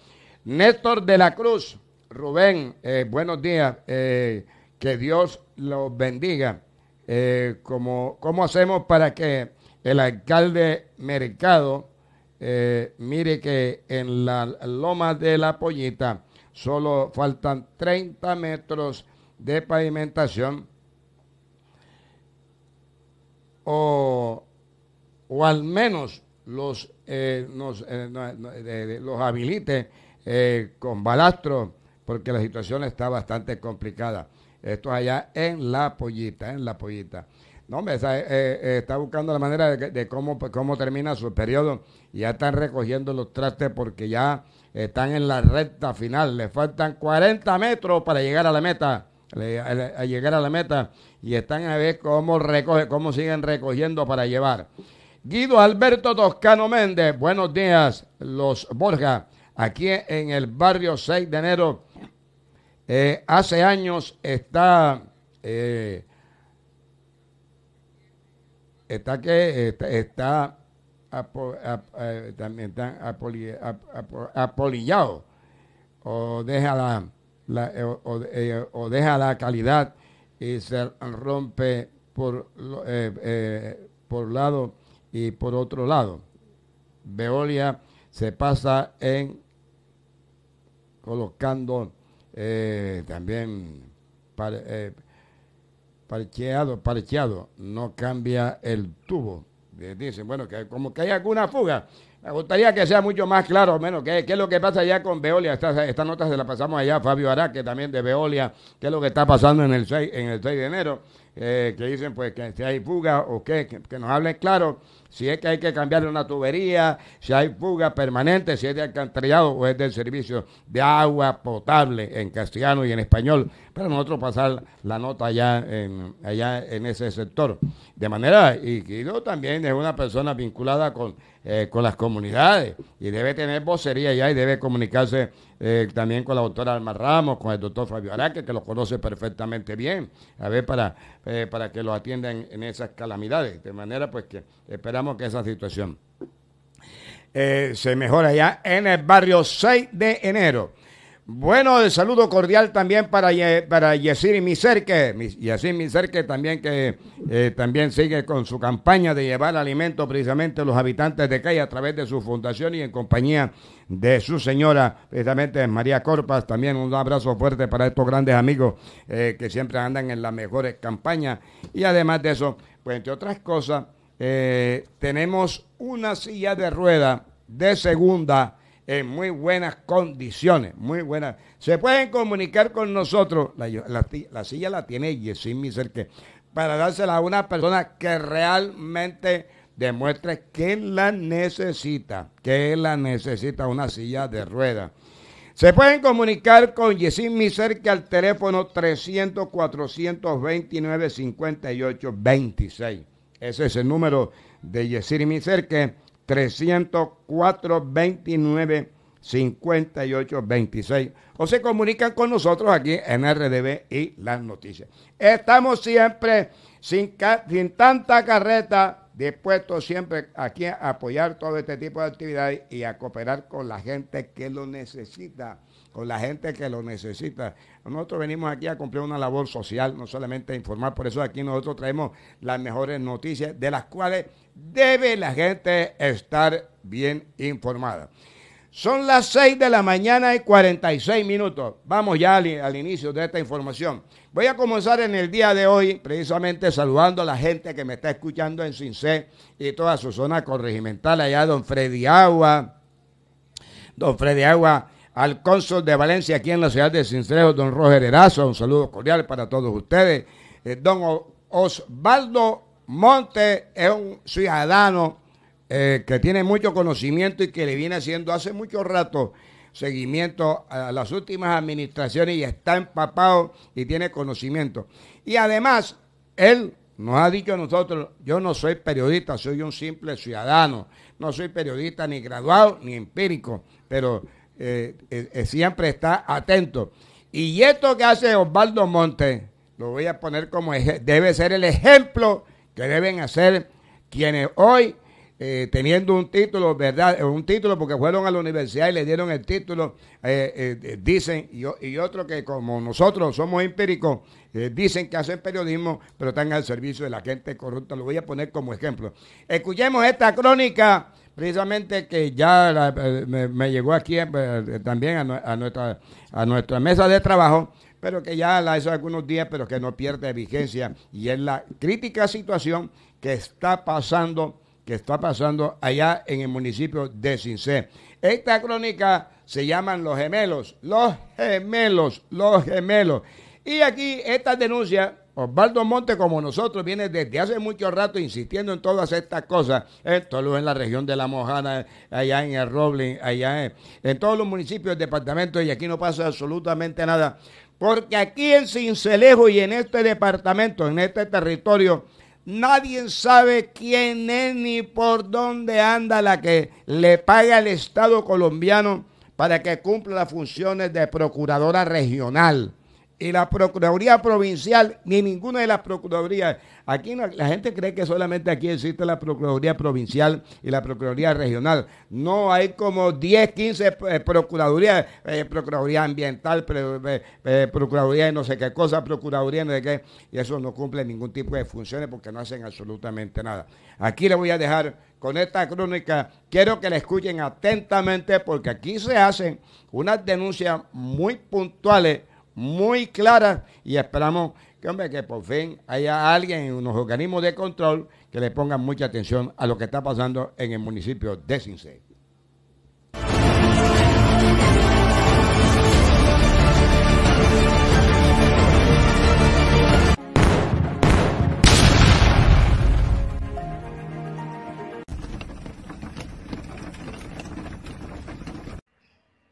Néstor de la Cruz, Rubén, eh, buenos días. Eh, que Dios los bendiga. Eh, como, ¿Cómo hacemos para que el alcalde Mercado mire que en la loma de la pollita solo faltan 30 metros de pavimentación o, al menos los, eh, eh, eh, los habilite con balastro, porque la situación está bastante complicada. Esto allá en la pollita, en la pollita. No, me está, buscando la manera de, de, cómo, cómo termina su periodo. Ya están recogiendo los trastes porque ya están en la recta final. Le faltan 40 metros para llegar a la meta. a, llegar a la meta. Y están a ver cómo, recoge, cómo siguen recogiendo para llevar. Guido Alberto Toscano Méndez, buenos días, los Borja, aquí en el barrio 6 de enero. Eh, hace años está, eh, está que eh, está eh, también están apolillados o deja la, eh, eh, o, deja la calidad y se rompe por, por lado y por otro lado. Veolia se pasa en colocando también parcheado, parcheado, no cambia el tubo eh, dicen, bueno, que como que hay alguna fuga. Me gustaría que sea mucho más claro, menos qué, es lo que pasa allá con Veolia. Estas, estas notas se la pasamos allá a Fabio Araque también de Veolia, qué es lo que está pasando en el 6, en el 6 de enero. Eh, que dicen pues que si hay fuga o qué, que, nos hablen claro si es que hay que cambiar una tubería, si hay fuga permanente, si es de alcantarillado o es del servicio de agua potable en castellano y en español para nosotros pasar la nota allá en, allá en ese sector. De manera, y no también es una persona vinculada con, eh, con las comunidades y debe tener vocería allá y debe comunicarse eh, también con la doctora Alma Ramos, con el doctor Fabio Araque, que lo conoce perfectamente bien, a ver, para, eh, para que lo atiendan en esas calamidades. De manera, pues, que esperamos que esa situación se mejore allá en el barrio 6 de enero. Bueno, el saludo cordial también para, Ye, para Yesir Miserque, Yesir Miserque también que eh, también sigue con su campaña de llevar alimento precisamente a los habitantes de calle a través de su fundación y en compañía de su señora, precisamente María Corpas. También un abrazo fuerte para estos grandes amigos eh, que siempre andan en las mejores campañas. Y además de eso, pues entre otras cosas, eh, tenemos una silla de rueda de segunda en muy buenas condiciones, muy buenas. Se pueden comunicar con nosotros, la, la, silla la tiene Yesin Miserque, para dársela a una persona que realmente demuestre que la necesita, que la necesita una silla de ruedas. Se pueden comunicar con Yesim Miserque al teléfono 300-429-5826. Ese es el número de Yesin Miserque 304 29 58 26 o se comunican con nosotros aquí en RDB y las noticias. Estamos siempre sin, sin tanta carreta, dispuestos siempre aquí a apoyar todo este tipo de actividades y a cooperar con la gente que lo necesita, con la gente que lo necesita. Nosotros venimos aquí a cumplir una labor social, no solamente a informar, por eso aquí nosotros traemos las mejores noticias de las cuales debe la gente estar bien informada. Son las 6 de la mañana y 46 minutos. Vamos ya al, inicio de esta información. Voy a comenzar en el día de hoy precisamente saludando a la gente que me está escuchando en Cincé y toda su zona corregimental allá, don Freddy Agua. Don Freddy Agua al cónsul de Valencia aquí en la ciudad de Cincelejo, don Roger Erazo. Un saludo cordial para todos ustedes. Eh, don Osvaldo Monte es un ciudadano eh, que tiene mucho conocimiento y que le viene haciendo hace mucho rato seguimiento a las últimas administraciones y está empapado y tiene conocimiento. Y además, él nos ha dicho a nosotros, yo no soy periodista, soy un simple ciudadano, no soy periodista ni graduado ni empírico, pero eh, eh, eh, siempre está atento. Y esto que hace Osvaldo Montes, lo voy a poner como debe ser el ejemplo que deben hacer quienes hoy, teniendo un título, ¿verdad? Un título porque fueron a la universidad y le dieron el título, dicen, y, y otros que como nosotros somos empíricos, dicen que hacen periodismo, pero están al servicio de la gente corrupta. Lo voy a poner como ejemplo. Escuchemos esta crónica precisamente que ya eh, me, llegó aquí eh, eh, también a, nuestra, a nuestra mesa de trabajo, pero que ya la hizo algunos días, pero que no pierde vigencia. Y es la crítica situación que está pasando, que está pasando allá en el municipio de Cincé. Esta crónica se llaman los gemelos, los gemelos, los gemelos. Y aquí esta denuncia... Osvaldo Monte, como nosotros, viene desde hace mucho rato insistiendo en todas estas cosas, Esto lo en la región de La Mojana, allá en el Roble, allá en, todos los municipios departamentos, y aquí no pasa absolutamente nada. Porque aquí en Cincelejo y en este departamento, en este territorio, nadie sabe quién es ni por dónde anda la que le paga al Estado colombiano para que cumpla las funciones de procuradora regional y la Procuraduría Provincial, ni ninguna de las Procuradurías. Aquí la gente cree que solamente aquí existe la Procuraduría Provincial y la Procuraduría Regional. No, hay como 10, 15 eh, Procuradurías, eh, Procuraduría Ambiental, eh, Procuraduría de no sé qué cosa, Procuraduría de no sé qué, y eso no cumple ningún tipo de funciones porque no hacen absolutamente nada. Aquí le voy a dejar con esta crónica, quiero que la escuchen atentamente porque aquí se hacen unas denuncias muy puntuales muy clara y esperamos que, que por fin haya alguien en unos organismos de control que le ponga mucha atención a lo que está pasando en el municipio de Sincero.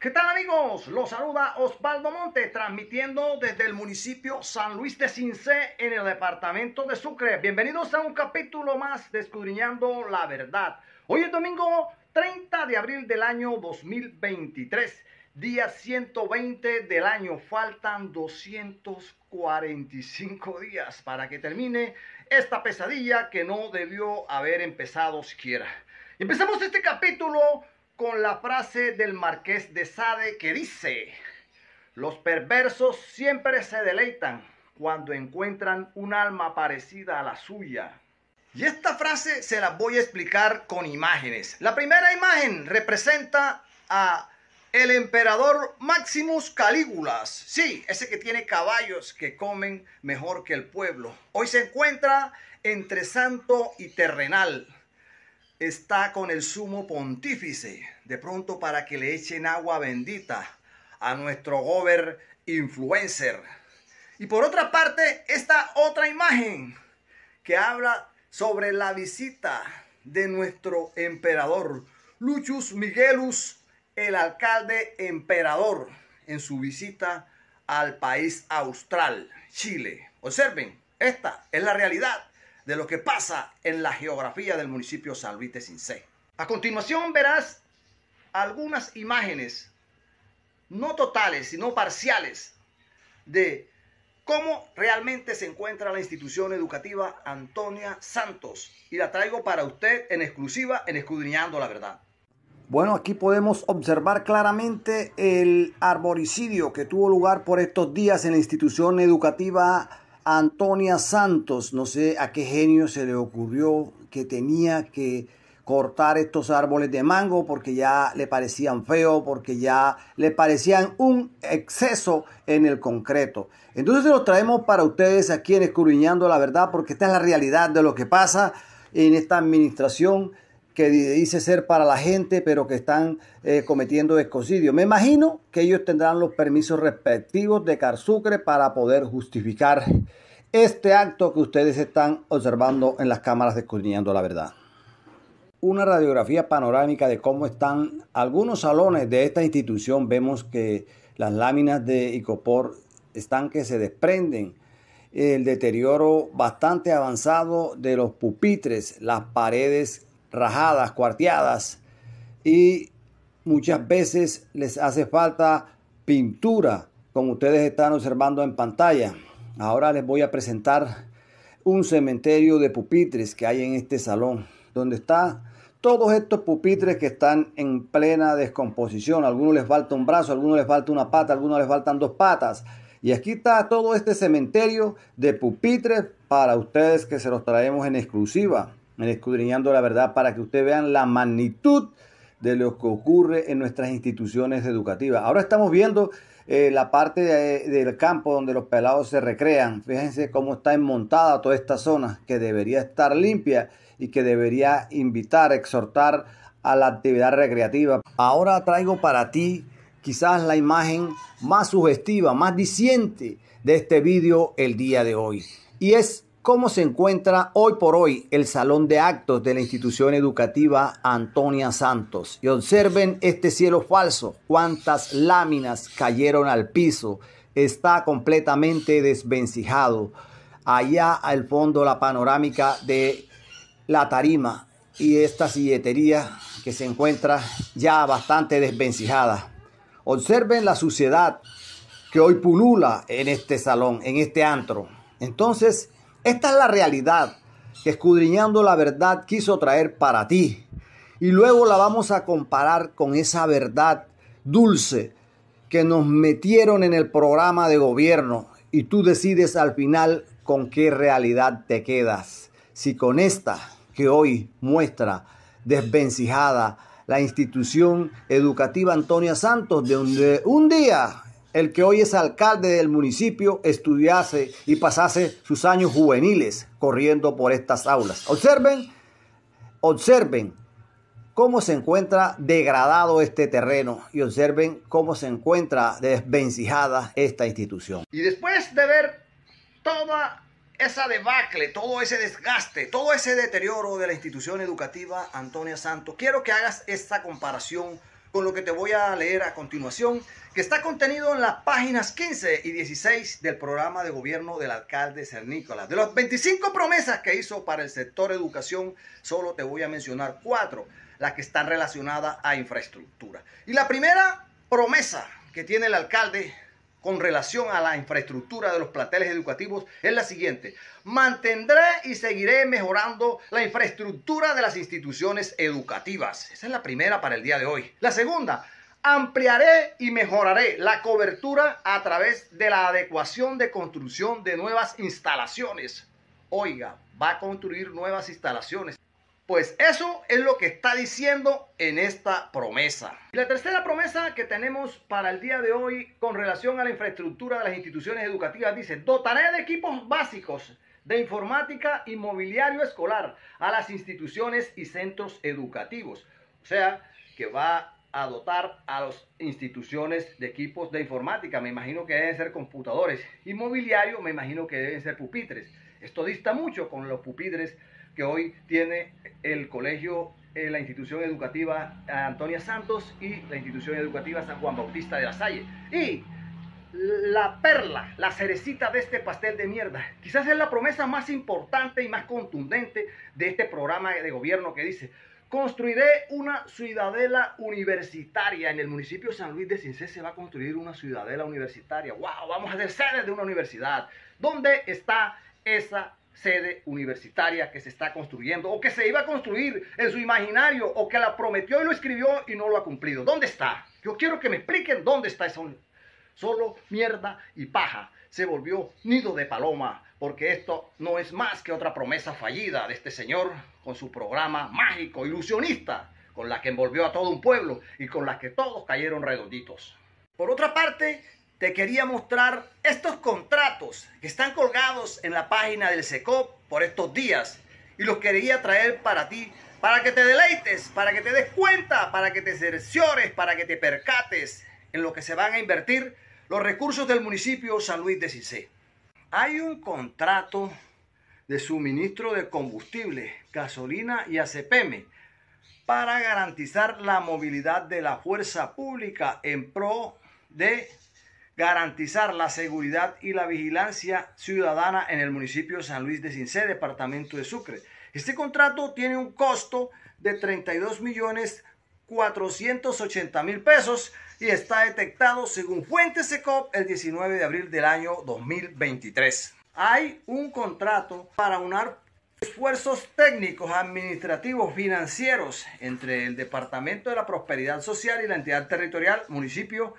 ¿Qué tal amigos? Los saluda Osvaldo Monte transmitiendo desde el municipio San Luis de Cincé en el departamento de Sucre. Bienvenidos a un capítulo más de la Verdad. Hoy es domingo 30 de abril del año 2023, día 120 del año. Faltan 245 días para que termine esta pesadilla que no debió haber empezado siquiera. Empezamos este capítulo con la frase del marqués de Sade que dice, los perversos siempre se deleitan cuando encuentran un alma parecida a la suya. Y esta frase se la voy a explicar con imágenes. La primera imagen representa a el emperador Maximus Calígulas. Sí, ese que tiene caballos que comen mejor que el pueblo. Hoy se encuentra entre santo y terrenal está con el sumo pontífice, de pronto para que le echen agua bendita a nuestro gober influencer. Y por otra parte, esta otra imagen que habla sobre la visita de nuestro emperador, Lucius Miguelus, el alcalde emperador, en su visita al país austral, Chile. Observen, esta es la realidad de lo que pasa en la geografía del municipio Salvite Incé. A continuación verás algunas imágenes, no totales, sino parciales, de cómo realmente se encuentra la institución educativa Antonia Santos. Y la traigo para usted en exclusiva en Escudriñando la Verdad. Bueno, aquí podemos observar claramente el arboricidio que tuvo lugar por estos días en la institución educativa Antonia Santos, no sé a qué genio se le ocurrió que tenía que cortar estos árboles de mango porque ya le parecían feo porque ya le parecían un exceso en el concreto. Entonces los traemos para ustedes aquí en escurriñando la Verdad porque esta es la realidad de lo que pasa en esta administración que dice ser para la gente, pero que están eh, cometiendo escocidio. Me imagino que ellos tendrán los permisos respectivos de Carsucre para poder justificar este acto que ustedes están observando en las cámaras descubriendo la Verdad. Una radiografía panorámica de cómo están algunos salones de esta institución. Vemos que las láminas de Icopor están que se desprenden el deterioro bastante avanzado de los pupitres, las paredes rajadas, cuarteadas y muchas veces les hace falta pintura, como ustedes están observando en pantalla. Ahora les voy a presentar un cementerio de pupitres que hay en este salón, donde están todos estos pupitres que están en plena descomposición. A algunos les falta un brazo, algunos les falta una pata, algunos les faltan dos patas. Y aquí está todo este cementerio de pupitres para ustedes que se los traemos en exclusiva. Escudriñando la Verdad para que ustedes vean la magnitud de lo que ocurre en nuestras instituciones educativas. Ahora estamos viendo eh, la parte del campo donde los pelados se recrean. Fíjense cómo está enmontada toda esta zona que debería estar limpia y que debería invitar, exhortar a la actividad recreativa. Ahora traigo para ti quizás la imagen más sugestiva, más diciente de este vídeo el día de hoy. Y es ¿Cómo se encuentra hoy por hoy el salón de actos de la institución educativa Antonia Santos? Y observen este cielo falso, cuántas láminas cayeron al piso, está completamente desvencijado. Allá al fondo la panorámica de la tarima y esta silletería que se encuentra ya bastante desvencijada. Observen la suciedad que hoy pulula en este salón, en este antro. Entonces, esta es la realidad que escudriñando la verdad quiso traer para ti. Y luego la vamos a comparar con esa verdad dulce que nos metieron en el programa de gobierno. Y tú decides al final con qué realidad te quedas. Si con esta que hoy muestra desvencijada la institución educativa Antonia Santos, de donde un día el que hoy es alcalde del municipio, estudiase y pasase sus años juveniles corriendo por estas aulas. Observen, observen cómo se encuentra degradado este terreno y observen cómo se encuentra desvencijada esta institución. Y después de ver toda esa debacle, todo ese desgaste, todo ese deterioro de la institución educativa Antonia Santos, quiero que hagas esta comparación con lo que te voy a leer a continuación, que está contenido en las páginas 15 y 16 del programa de gobierno del alcalde San Nicolás. De las 25 promesas que hizo para el sector educación, solo te voy a mencionar cuatro, las que están relacionadas a infraestructura. Y la primera promesa que tiene el alcalde con relación a la infraestructura de los planteles educativos es la siguiente. Mantendré y seguiré mejorando la infraestructura de las instituciones educativas. Esa es la primera para el día de hoy. La segunda, ampliaré y mejoraré la cobertura a través de la adecuación de construcción de nuevas instalaciones. Oiga, va a construir nuevas instalaciones. Pues eso es lo que está diciendo en esta promesa. La tercera promesa que tenemos para el día de hoy con relación a la infraestructura de las instituciones educativas dice, dotaré de equipos básicos de informática y mobiliario escolar a las instituciones y centros educativos. O sea, que va a dotar a las instituciones de equipos de informática. Me imagino que deben ser computadores. Y mobiliario, me imagino que deben ser pupitres. Esto dista mucho con los pupitres que hoy tiene el colegio, eh, la institución educativa Antonia Santos y la institución educativa San Juan Bautista de la Salle. Y la perla, la cerecita de este pastel de mierda. Quizás es la promesa más importante y más contundente de este programa de gobierno que dice, construiré una ciudadela universitaria. En el municipio de San Luis de Cincé se va a construir una ciudadela universitaria. ¡Wow! Vamos a hacer sede de una universidad. ¿Dónde está esa sede universitaria que se está construyendo o que se iba a construir en su imaginario o que la prometió y lo escribió y no lo ha cumplido. ¿Dónde está? Yo quiero que me expliquen dónde está esa Solo mierda y paja se volvió nido de paloma, porque esto no es más que otra promesa fallida de este señor con su programa mágico, ilusionista, con la que envolvió a todo un pueblo y con la que todos cayeron redonditos. Por otra parte, te quería mostrar estos contratos que están colgados en la página del SECOP por estos días y los quería traer para ti, para que te deleites, para que te des cuenta, para que te cerciores, para que te percates en lo que se van a invertir los recursos del municipio San Luis de Cisé. Hay un contrato de suministro de combustible, gasolina y ACPM para garantizar la movilidad de la fuerza pública en pro de garantizar la seguridad y la vigilancia ciudadana en el municipio San Luis de Cincé, departamento de Sucre. Este contrato tiene un costo de 32.480.000 millones mil pesos y está detectado según fuentes SECOP el 19 de abril del año 2023. Hay un contrato para unar esfuerzos técnicos, administrativos, financieros entre el Departamento de la Prosperidad Social y la entidad territorial, municipio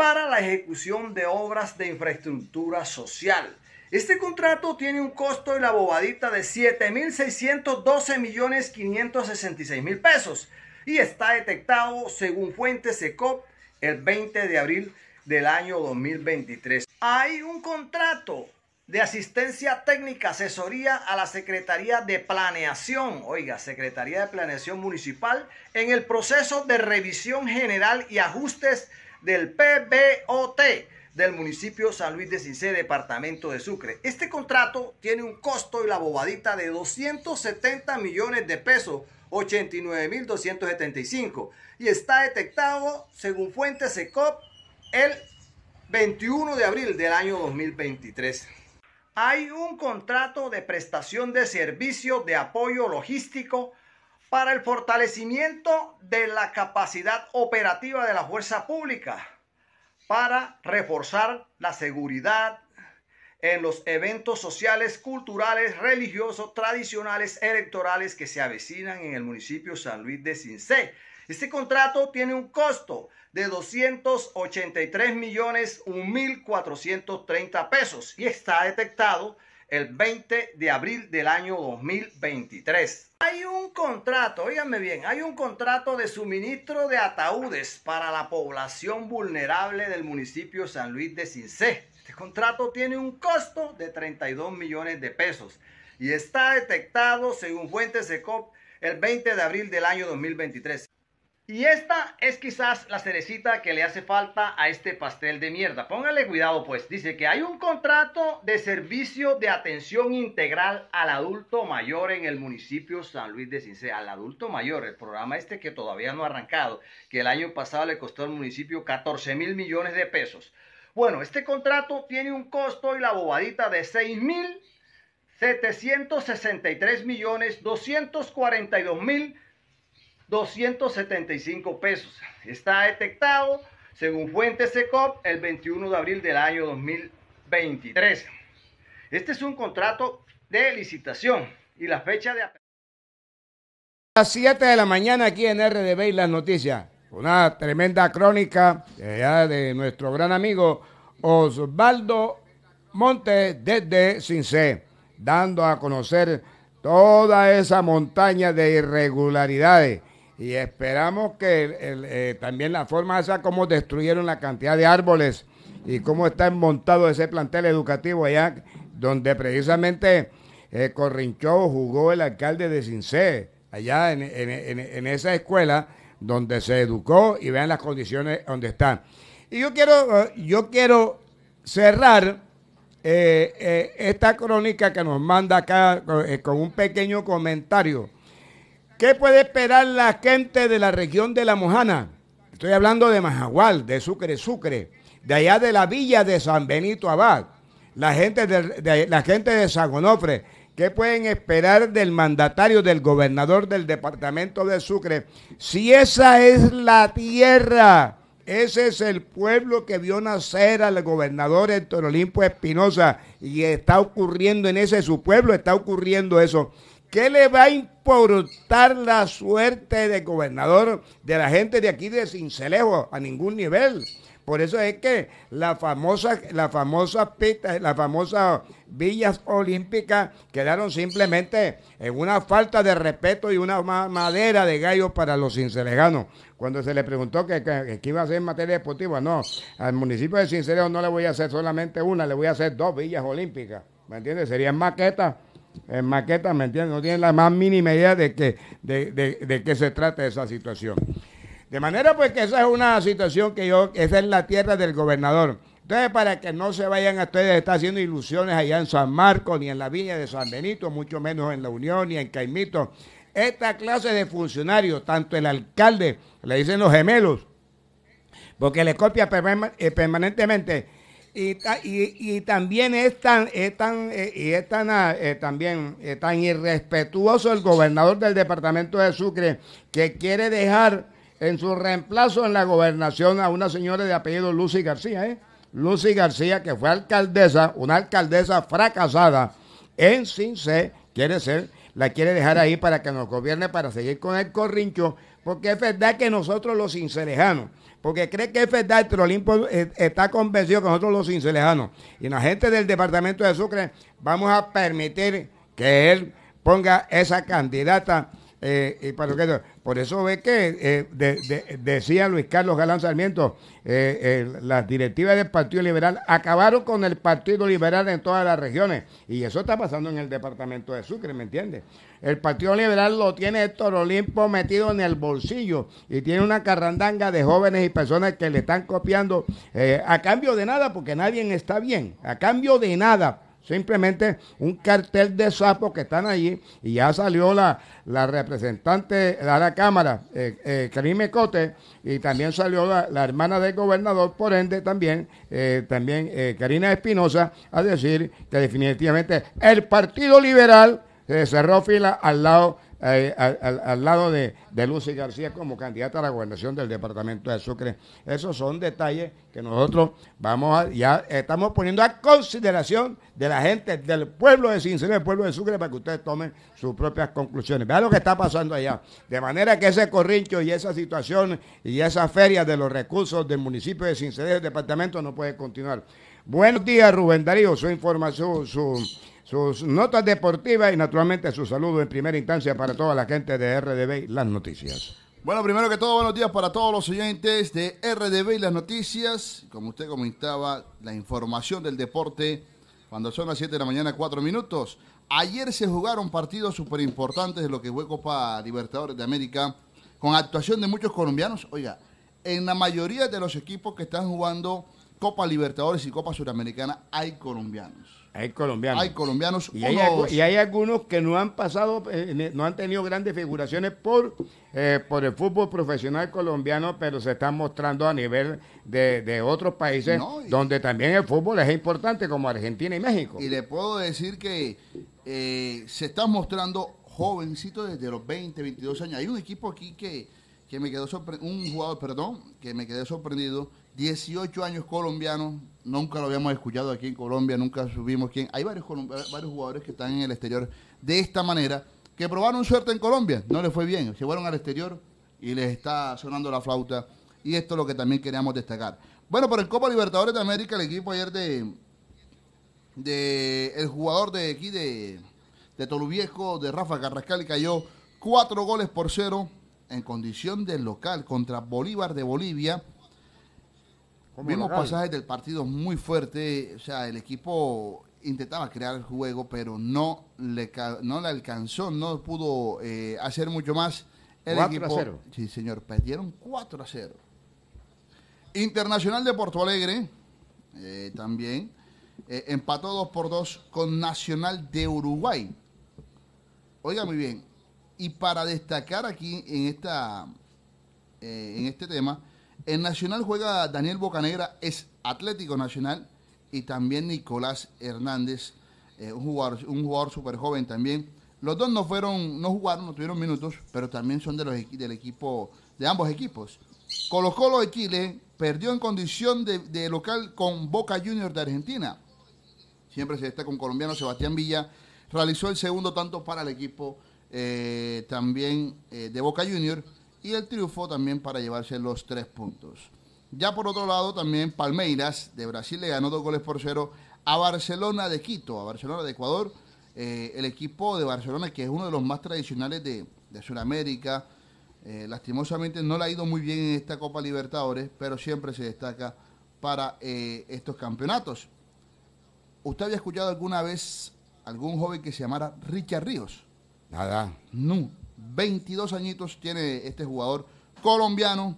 para la ejecución de obras de infraestructura social. Este contrato tiene un costo en la bobadita de 7.612.566.000 pesos y está detectado, según fuentes ECOP, el 20 de abril del año 2023. Hay un contrato de asistencia técnica, asesoría a la Secretaría de Planeación, oiga, Secretaría de Planeación Municipal, en el proceso de revisión general y ajustes del PBOT del municipio San Luis de Cincé, departamento de Sucre. Este contrato tiene un costo y la bobadita de 270 millones de pesos, 89.275, y está detectado, según fuentes ECOP, el 21 de abril del año 2023. Hay un contrato de prestación de servicio de apoyo logístico para el fortalecimiento de la capacidad operativa de la fuerza pública, para reforzar la seguridad en los eventos sociales, culturales, religiosos, tradicionales, electorales que se avecinan en el municipio San Luis de Cincé. Este contrato tiene un costo de 283 millones 1.430 pesos y está detectado el 20 de abril del año 2023. Hay un contrato, oiganme bien, hay un contrato de suministro de ataúdes para la población vulnerable del municipio San Luis de Cincé. Este contrato tiene un costo de 32 millones de pesos y está detectado, según fuentes de COP el 20 de abril del año 2023. Y esta es quizás la cerecita que le hace falta a este pastel de mierda. Póngale cuidado pues. Dice que hay un contrato de servicio de atención integral al adulto mayor en el municipio San Luis de Cincé. Al adulto mayor, el programa este que todavía no ha arrancado, que el año pasado le costó al municipio 14 mil millones de pesos. Bueno, este contrato tiene un costo y la bobadita de 6 mil 763 millones 242 mil 275 pesos. Está detectado, según fuentes ECOP el 21 de abril del año 2023. Este es un contrato de licitación y la fecha de... A las 7 de la mañana aquí en RDB y las noticias. Una tremenda crónica eh, de nuestro gran amigo Osvaldo Montes desde Cincé, dando a conocer toda esa montaña de irregularidades y esperamos que eh, también la forma esa como destruyeron la cantidad de árboles y cómo está montado ese plantel educativo allá, donde precisamente eh, Corrinchó jugó el alcalde de Cincé, allá en, esa escuela donde se educó y vean las condiciones donde están. Y yo quiero, eh, yo quiero cerrar eh, esta crónica que nos manda acá con un pequeño comentario ¿Qué puede esperar la gente de la región de La Mojana? Estoy hablando de Majagual, de Sucre, Sucre, de allá de la villa de San Benito Abad, la gente de, la gente de San Gonofre. ¿Qué pueden esperar del mandatario, del gobernador del departamento de Sucre? Si esa es la tierra, ese es el pueblo que vio nacer al gobernador Héctor Olimpo Espinosa y está ocurriendo en ese su pueblo, está ocurriendo eso. ¿Qué le va a importar la suerte de gobernador de la gente de aquí de Cincelejo a ningún nivel? Por eso es que la famosa, la famosa las famosas villas olímpicas quedaron simplemente en una falta de respeto y una madera de gallo para los cincelejanos. Cuando se le preguntó qué iba a hacer en materia deportiva, no, al municipio de Cincelejo no le voy a hacer solamente una, le voy a hacer dos villas olímpicas. ¿Me entiendes? Serían maquetas en maquetas, ¿me entiendes? No tienen la más mínima idea de, qué se trata esa situación. De manera pues que esa es una situación que yo, esa es la tierra del gobernador. Entonces, para que no se vayan a ustedes, está haciendo ilusiones allá en San Marcos, ni en la Viña de San Benito, mucho menos en la Unión, ni en Caimito. Esta clase de funcionarios, tanto el alcalde, le dicen los gemelos, porque le copia eh, permanentemente y, también es tan, eh, y es ah, eh, también, eh, tan irrespetuoso el gobernador del departamento de Sucre que quiere dejar en su reemplazo en la gobernación a una señora de apellido Lucy García, Lucy García, que fue alcaldesa, una alcaldesa fracasada en sinse quiere ser, la quiere dejar ahí para que nos gobierne, para seguir con el corrincho, porque es verdad que nosotros los sincerejanos porque cree que es verdad, eh, está convencido que nosotros los cincelejanos y la gente del departamento de Sucre vamos a permitir que él ponga esa candidata. Eh, y para que, por eso ve que eh, decía Luis Carlos Galán Sarmiento, las directivas del Partido Liberal acabaron con el Partido Liberal en todas las regiones. Y eso está pasando en el departamento de Sucre, ¿me entiendes? El Partido Liberal lo tiene Héctor Olimpo metido en el bolsillo y tiene una carrandanga de jóvenes y personas que le están copiando eh, a cambio de nada, porque nadie está bien, a cambio de nada. Simplemente un cartel de sapos que están allí y ya salió la, representante de la Cámara, eh, eh, Cote, y también salió la, hermana del gobernador, por ende también, eh, también eh, Karina Espinosa, a decir que definitivamente el Partido Liberal se cerró fila al lado, eh, al, lado de, de, Lucy García como candidata a la gobernación del departamento de Sucre. Esos son detalles que nosotros vamos a, ya estamos poniendo a consideración de la gente del pueblo de Sincere, del pueblo de Sucre, para que ustedes tomen sus propias conclusiones. Vean lo que está pasando allá. De manera que ese corrincho y esa situación y esa feria de los recursos del municipio de y del departamento, no puede continuar. Buenos días, Rubén Darío. Su información, su sus notas deportivas y naturalmente su saludo en primera instancia para toda la gente de RDB las noticias. Bueno, primero que todo, buenos días para todos los oyentes de RDB y las noticias. Como usted comentaba, la información del deporte cuando son las 7 de la mañana, 4 minutos. Ayer se jugaron partidos súper importantes de lo que fue Copa Libertadores de América, con actuación de muchos colombianos. Oiga, en la mayoría de los equipos que están jugando Copa Libertadores y Copa Suramericana hay colombianos. Hay colombianos. Hay colombianos. Y, hay, algunos que no han pasado, eh, no han tenido grandes figuraciones por, eh, por el fútbol profesional colombiano, pero se están mostrando a nivel de, otros países donde también el fútbol es importante, como Argentina y México. Y le puedo decir que eh, se están mostrando jovencitos desde los 20, 22 años. Hay un equipo aquí que, que me quedó sorprendido, un jugador, perdón, que me quedé sorprendido, 18 años colombiano nunca lo habíamos escuchado aquí en Colombia, nunca subimos quién. Hay varios, varios jugadores que están en el exterior de esta manera, que probaron suerte en Colombia, no les fue bien, se fueron al exterior y les está sonando la flauta. Y esto es lo que también queríamos destacar. Bueno, por el Copa Libertadores de América, el equipo ayer de, de el jugador de aquí de, de Toluviejo, de Rafa Carrascal, cayó cuatro goles por cero en condición de local contra Bolívar de Bolivia. Vimos pasajes del partido muy fuerte, o sea, el equipo intentaba crear el juego, pero no le, no le alcanzó, no pudo eh, hacer mucho más. El equipo, a 0. Sí, señor, perdieron 4 a 0. Internacional de Porto Alegre, eh, también, eh, empató 2 por 2 con Nacional de Uruguay. Oiga muy bien, y para destacar aquí en, esta, en este tema, en Nacional juega Daniel Bocanegra, es Atlético Nacional, y también Nicolás Hernández, eh, un jugador, un súper joven también. Los dos no fueron, no jugaron, no tuvieron minutos, pero también son de los del equipo, de ambos equipos. Colo Colo de Chile perdió en condición de, local con Boca Juniors de Argentina. Siempre se está con colombiano Sebastián Villa. Realizó el segundo tanto para el equipo eh, también eh, de Boca Juniors y el triunfo también para llevarse los tres puntos. Ya por otro lado, también Palmeiras de Brasil le ganó dos goles por cero a Barcelona de Quito, a Barcelona de Ecuador. Eh, el equipo de Barcelona, que es uno de los más tradicionales de, de Sudamérica, eh, lastimosamente no le ha ido muy bien en esta Copa Libertadores, pero siempre se destaca para eh, estos campeonatos. ¿Usted había escuchado alguna vez algún joven que se llamara Richard Ríos? Nada. No, 22 añitos tiene este jugador colombiano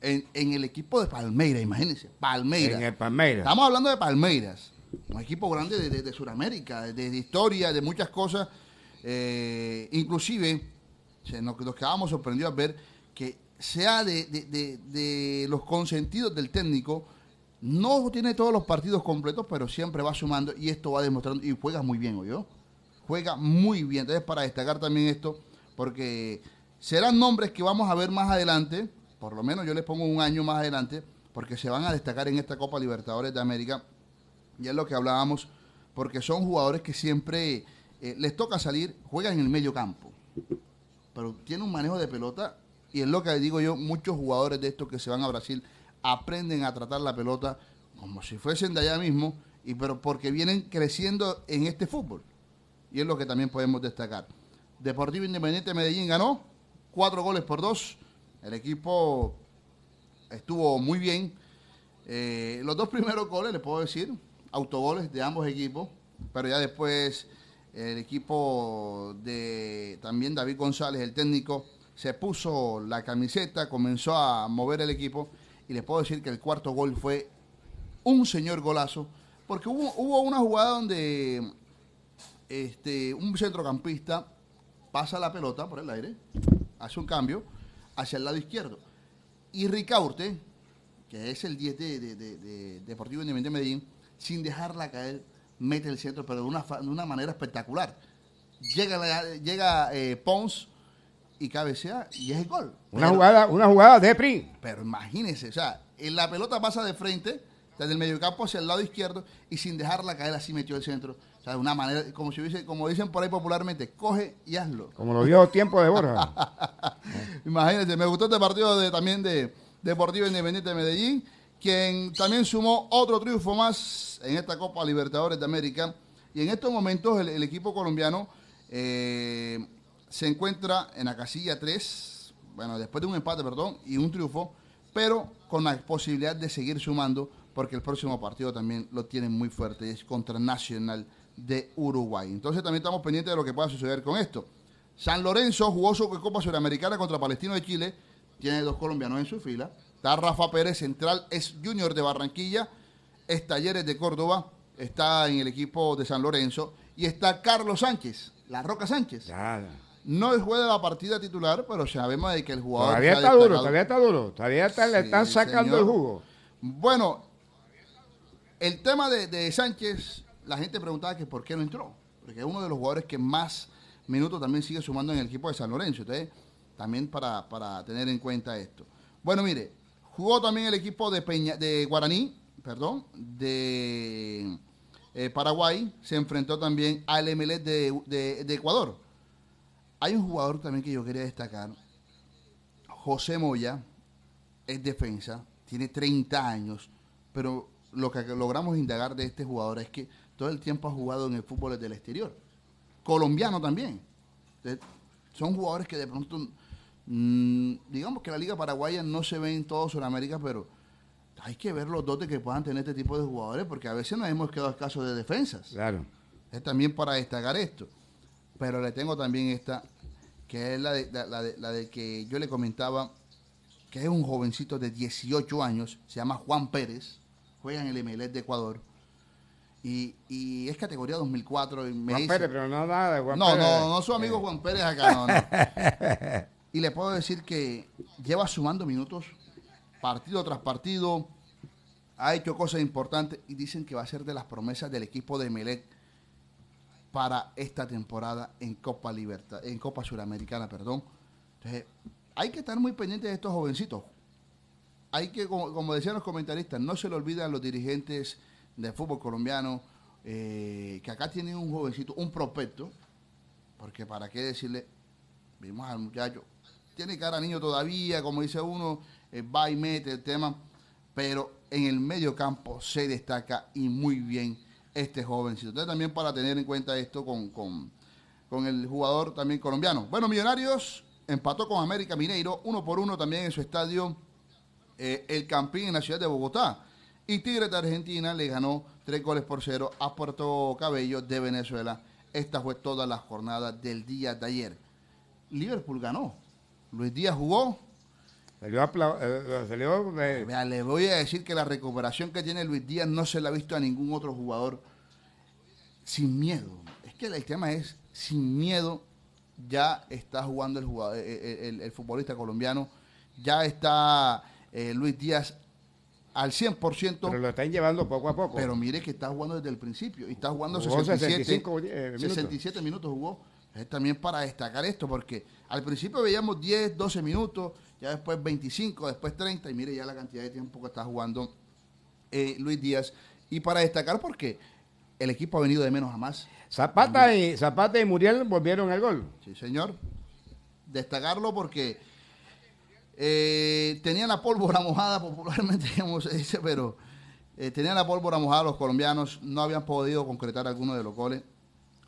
en, el equipo de Palmeiras, imagínense, Palmeiras. En el Palmeiras. Estamos hablando de Palmeiras, un equipo grande de, Sudamérica, de, historia, de muchas cosas. Eh, inclusive, nos, quedamos sorprendidos al ver que sea de, los consentidos del técnico, no tiene todos los partidos completos, pero siempre va sumando y esto va demostrando y juegas muy bien, yo juega muy bien. Entonces, para destacar también esto, porque serán nombres que vamos a ver más adelante, por lo menos yo les pongo un año más adelante, porque se van a destacar en esta Copa Libertadores de América. y es lo que hablábamos, porque son jugadores que siempre eh, les toca salir, juegan en el medio campo, pero tienen un manejo de pelota y es lo que digo yo, muchos jugadores de estos que se van a Brasil aprenden a tratar la pelota como si fuesen de allá mismo, y pero porque vienen creciendo en este fútbol y es lo que también podemos destacar. Deportivo Independiente Medellín ganó cuatro goles por dos. El equipo estuvo muy bien. Eh, los dos primeros goles, les puedo decir, autogoles de ambos equipos, pero ya después el equipo de también David González, el técnico, se puso la camiseta, comenzó a mover el equipo y les puedo decir que el cuarto gol fue un señor golazo, porque hubo una jugada donde este, un centrocampista pasa la pelota por el aire, hace un cambio hacia el lado izquierdo. Y Ricaurte, que es el 10 de, Deportivo Independiente de Medellín, sin dejarla caer, mete el centro, pero de una, manera espectacular. Llega, llega eh, Pons y cabecea y es el gol. Una jugada, una jugada de PRI Pero imagínense, o sea, la pelota pasa de frente, desde el mediocampo hacia el lado izquierdo y sin dejarla caer así metió el centro o sea, de una manera, como si como dicen por ahí popularmente, coge y hazlo. Como lo vio tiempo de Borja. Imagínense, me gustó este partido de, también de Deportivo Independiente de Medellín, quien también sumó otro triunfo más en esta Copa Libertadores de América. Y en estos momentos el, equipo colombiano eh, se encuentra en la casilla 3, bueno, después de un empate, perdón, y un triunfo, pero con la posibilidad de seguir sumando, porque el próximo partido también lo tienen muy fuerte, es contra Nacional de Uruguay. Entonces también estamos pendientes de lo que pueda suceder con esto. San Lorenzo jugó su Copa Suramericana contra Palestino de Chile, tiene dos colombianos en su fila. Está Rafa Pérez, central, es junior de Barranquilla, es Talleres de Córdoba, está en el equipo de San Lorenzo y está Carlos Sánchez, la Roca Sánchez. No juega la partida titular, pero sabemos de que el jugador. Todavía está, duro, todavía está duro, todavía están sacando el jugo. Bueno, el tema de Sánchez la gente preguntaba que por qué no entró, porque es uno de los jugadores que más minutos también sigue sumando en el equipo de San Lorenzo. Entonces, también para, tener en cuenta esto. Bueno, mire, jugó también el equipo de, de Guaraní, perdón, de eh, Paraguay, se enfrentó también al Emelec de Ecuador. Hay un jugador también que yo quería destacar, José Moya, es defensa, tiene 30 años, pero lo que logramos indagar de este jugador es que todo el tiempo ha jugado en el fútbol del exterior. Colombiano también. son jugadores que de pronto, mm, digamos que la Liga Paraguaya no se ve en todo Sudamérica, pero hay que ver los dotes que puedan tener este tipo de jugadores, porque a veces nos hemos quedado escasos de defensas. Claro. Es también para destacar esto. Pero le tengo también esta, que es la de, de, la de que yo le comentaba, que es un jovencito de 18 años, se llama Juan Pérez, juega en el MLS e de Ecuador y, es categoría 2004 y me Juan pero no nada de Juan no, Pérez. No, no, su amigo eh. Juan Pérez acá, no, Y le puedo decir que lleva sumando minutos, partido tras partido, ha hecho cosas importantes y dicen que va a ser de las promesas del equipo de Melec para esta temporada en Copa Libertad, en Copa Suramericana, perdón. Entonces, hay que estar muy pendientes de estos jovencitos. Hay que, como, como decían los comentaristas, no se le olvidan los dirigentes del fútbol colombiano, eh, que acá tiene un jovencito, un prospecto, porque para qué decirle, vimos al muchacho, tiene cara niño todavía, como dice uno, eh, va y mete el tema, pero en el medio campo se destaca y muy bien este jovencito. Entonces también para tener en cuenta esto con, el jugador también colombiano. Bueno, Millonarios empató con América Mineiro, uno por uno también en su estadio eh, El Campín en la ciudad de Bogotá. Y Tigres de Argentina le ganó tres goles por cero a Puerto Cabello de Venezuela. Esta fue toda la jornada del día de ayer. Liverpool ganó. Luis Díaz jugó. Eh, eh, le voy a decir que la recuperación que tiene Luis Díaz no se la ha visto a ningún otro jugador sin miedo. Es que el tema es, sin miedo ya está jugando el, jugador, eh, el, futbolista colombiano, ya está Luis Díaz al 100%. Pero lo están llevando poco a poco. Pero mire que está jugando desde el principio. Y está jugando 67, eh, minutos. 67 minutos jugó. Es también para destacar esto, porque al principio veíamos 10, 12 minutos, ya después 25, después 30, y mire ya la cantidad de tiempo que está jugando eh, Luis Díaz. Y para destacar porque el equipo ha venido de menos a más. Zapata y, Zapata y Muriel volvieron al gol. Sí, señor. Destacarlo porque eh, tenían la pólvora mojada, popularmente como se dice, pero eh, tenían la pólvora mojada los colombianos, no habían podido concretar algunos de los goles,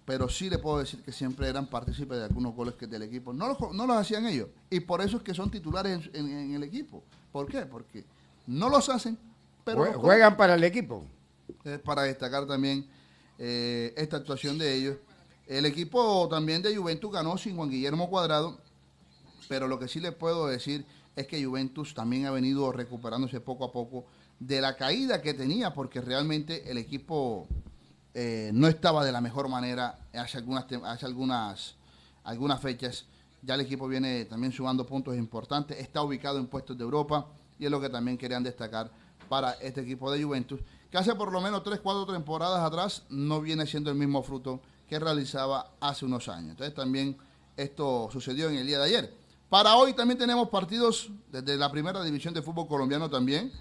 pero sí les puedo decir que siempre eran partícipes de algunos goles que del equipo. No los, no los hacían ellos, y por eso es que son titulares en, el equipo. ¿Por qué? Porque no los hacen, pero... juegan para el equipo. para destacar también eh, esta actuación de ellos. El equipo también de Juventus ganó sin Juan Guillermo Cuadrado, pero lo que sí les puedo decir es que Juventus también ha venido recuperándose poco a poco de la caída que tenía, porque realmente el equipo eh, no estaba de la mejor manera hace algunas, hace algunas, algunas fechas. Ya el equipo viene también sumando puntos importantes, está ubicado en puestos de Europa y es lo que también querían destacar para este equipo de Juventus, que hace por lo menos tres cuatro temporadas atrás no viene siendo el mismo fruto que realizaba hace unos años. Entonces también esto sucedió en el día de ayer. Para hoy también tenemos partidos desde la primera división de fútbol colombiano también.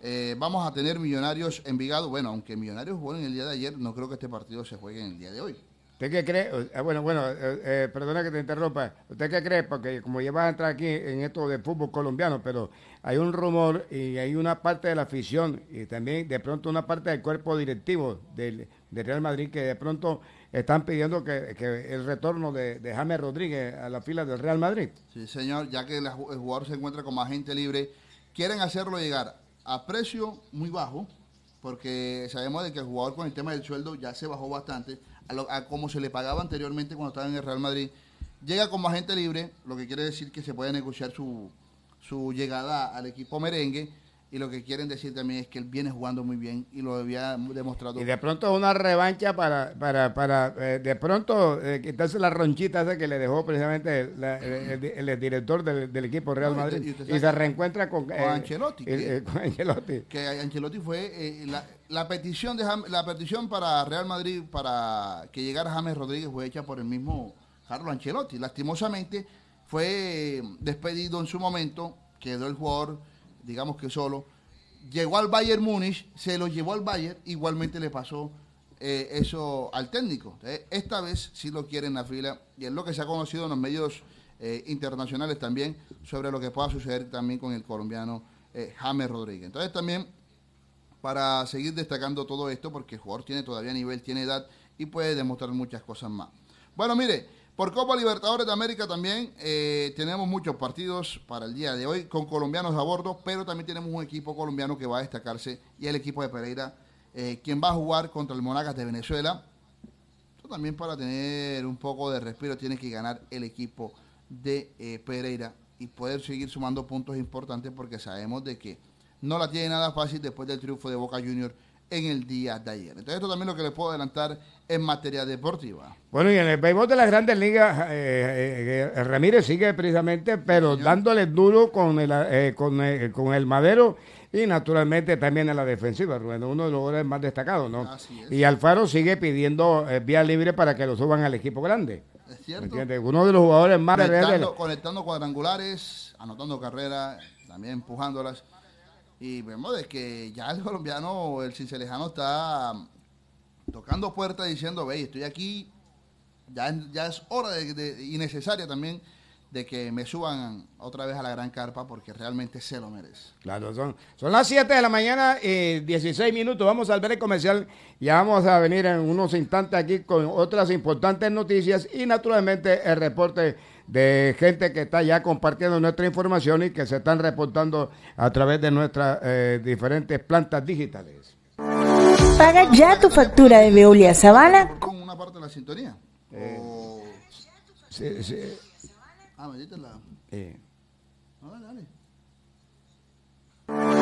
Eh, vamos a tener Millonarios Envigado. Bueno, aunque Millonarios jugó en el día de ayer, no creo que este partido se juegue en el día de hoy. ¿Usted qué cree? Ah, bueno, bueno, eh, eh, perdona que te interrumpa. ¿Usted qué cree? Porque como llevas a entrar aquí en esto de fútbol colombiano, pero hay un rumor y hay una parte de la afición y también de pronto una parte del cuerpo directivo del, del Real Madrid que de pronto están pidiendo que, el retorno de, James Rodríguez a la fila del Real Madrid. Sí, señor, ya que el jugador se encuentra como agente libre, quieren hacerlo llegar a precio muy bajo, porque sabemos de que el jugador con el tema del sueldo ya se bajó bastante, a, como se le pagaba anteriormente cuando estaba en el Real Madrid. Llega como agente libre, lo que quiere decir que se puede negociar su, su llegada al equipo merengue y lo que quieren decir también es que él viene jugando muy bien y lo había demostrado. Y de pronto una revancha para, para, eh, de pronto eh, quitarse la ronchita esa que le dejó precisamente el, director del, equipo Real Madrid y, se reencuentra eh, con, Ancelotti, que, con Ancelotti. fue la, petición la petición para Real Madrid para que llegara James Rodríguez fue hecha por el mismo Carlos Ancelotti. Lastimosamente fue despedido en su momento, quedó el jugador digamos que solo, llegó al Bayern Múnich, se lo llevó al Bayern, igualmente le pasó eh, eso al técnico. Eh, esta vez sí lo quiere en la fila y es lo que se ha conocido en los medios eh, internacionales también sobre lo que pueda suceder también con el colombiano James Rodríguez. Entonces también para seguir destacando todo esto porque el jugador tiene todavía nivel, tiene edad y puede demostrar muchas cosas más. Bueno, mire, por Copa Libertadores de América también eh, tenemos muchos partidos para el día de hoy con colombianos a bordo, pero también tenemos un equipo colombiano que va a destacarse y el equipo de Pereira, eh, quien va a jugar contra el Monagas de Venezuela. también para tener un poco de respiro tiene que ganar el equipo de eh, Pereira y poder seguir sumando puntos importantes porque sabemos de que no la tiene nada fácil después del triunfo de Boca Juniors en el día de ayer. Entonces, esto también lo que les puedo adelantar en materia deportiva. Bueno, y en el béisbol de las grandes ligas, eh, eh, eh, Ramírez sigue precisamente, pero dándole duro con el, con, con el madero y naturalmente también en la defensiva, Rubén, uno de los jugadores más destacados, ¿no? Y Alfaro sigue pidiendo vía libre para que lo suban al equipo grande. Es cierto. Uno de los jugadores más... Conectando, conectando cuadrangulares, anotando carreras, también empujándolas y vemos de que ya el colombiano, el cincelejano está tocando puertas diciendo, ve, estoy aquí, ya, ya es hora de, y necesaria también de que me suban otra vez a la gran carpa porque realmente se lo merece. Claro, son, son las 7 de la mañana, y eh, 16 minutos, vamos a ver el comercial y vamos a venir en unos instantes aquí con otras importantes noticias y naturalmente el reporte de gente que está ya compartiendo nuestra información y que se están reportando a través de nuestras eh, diferentes plantas digitales. Paga ya tu factura de Ah,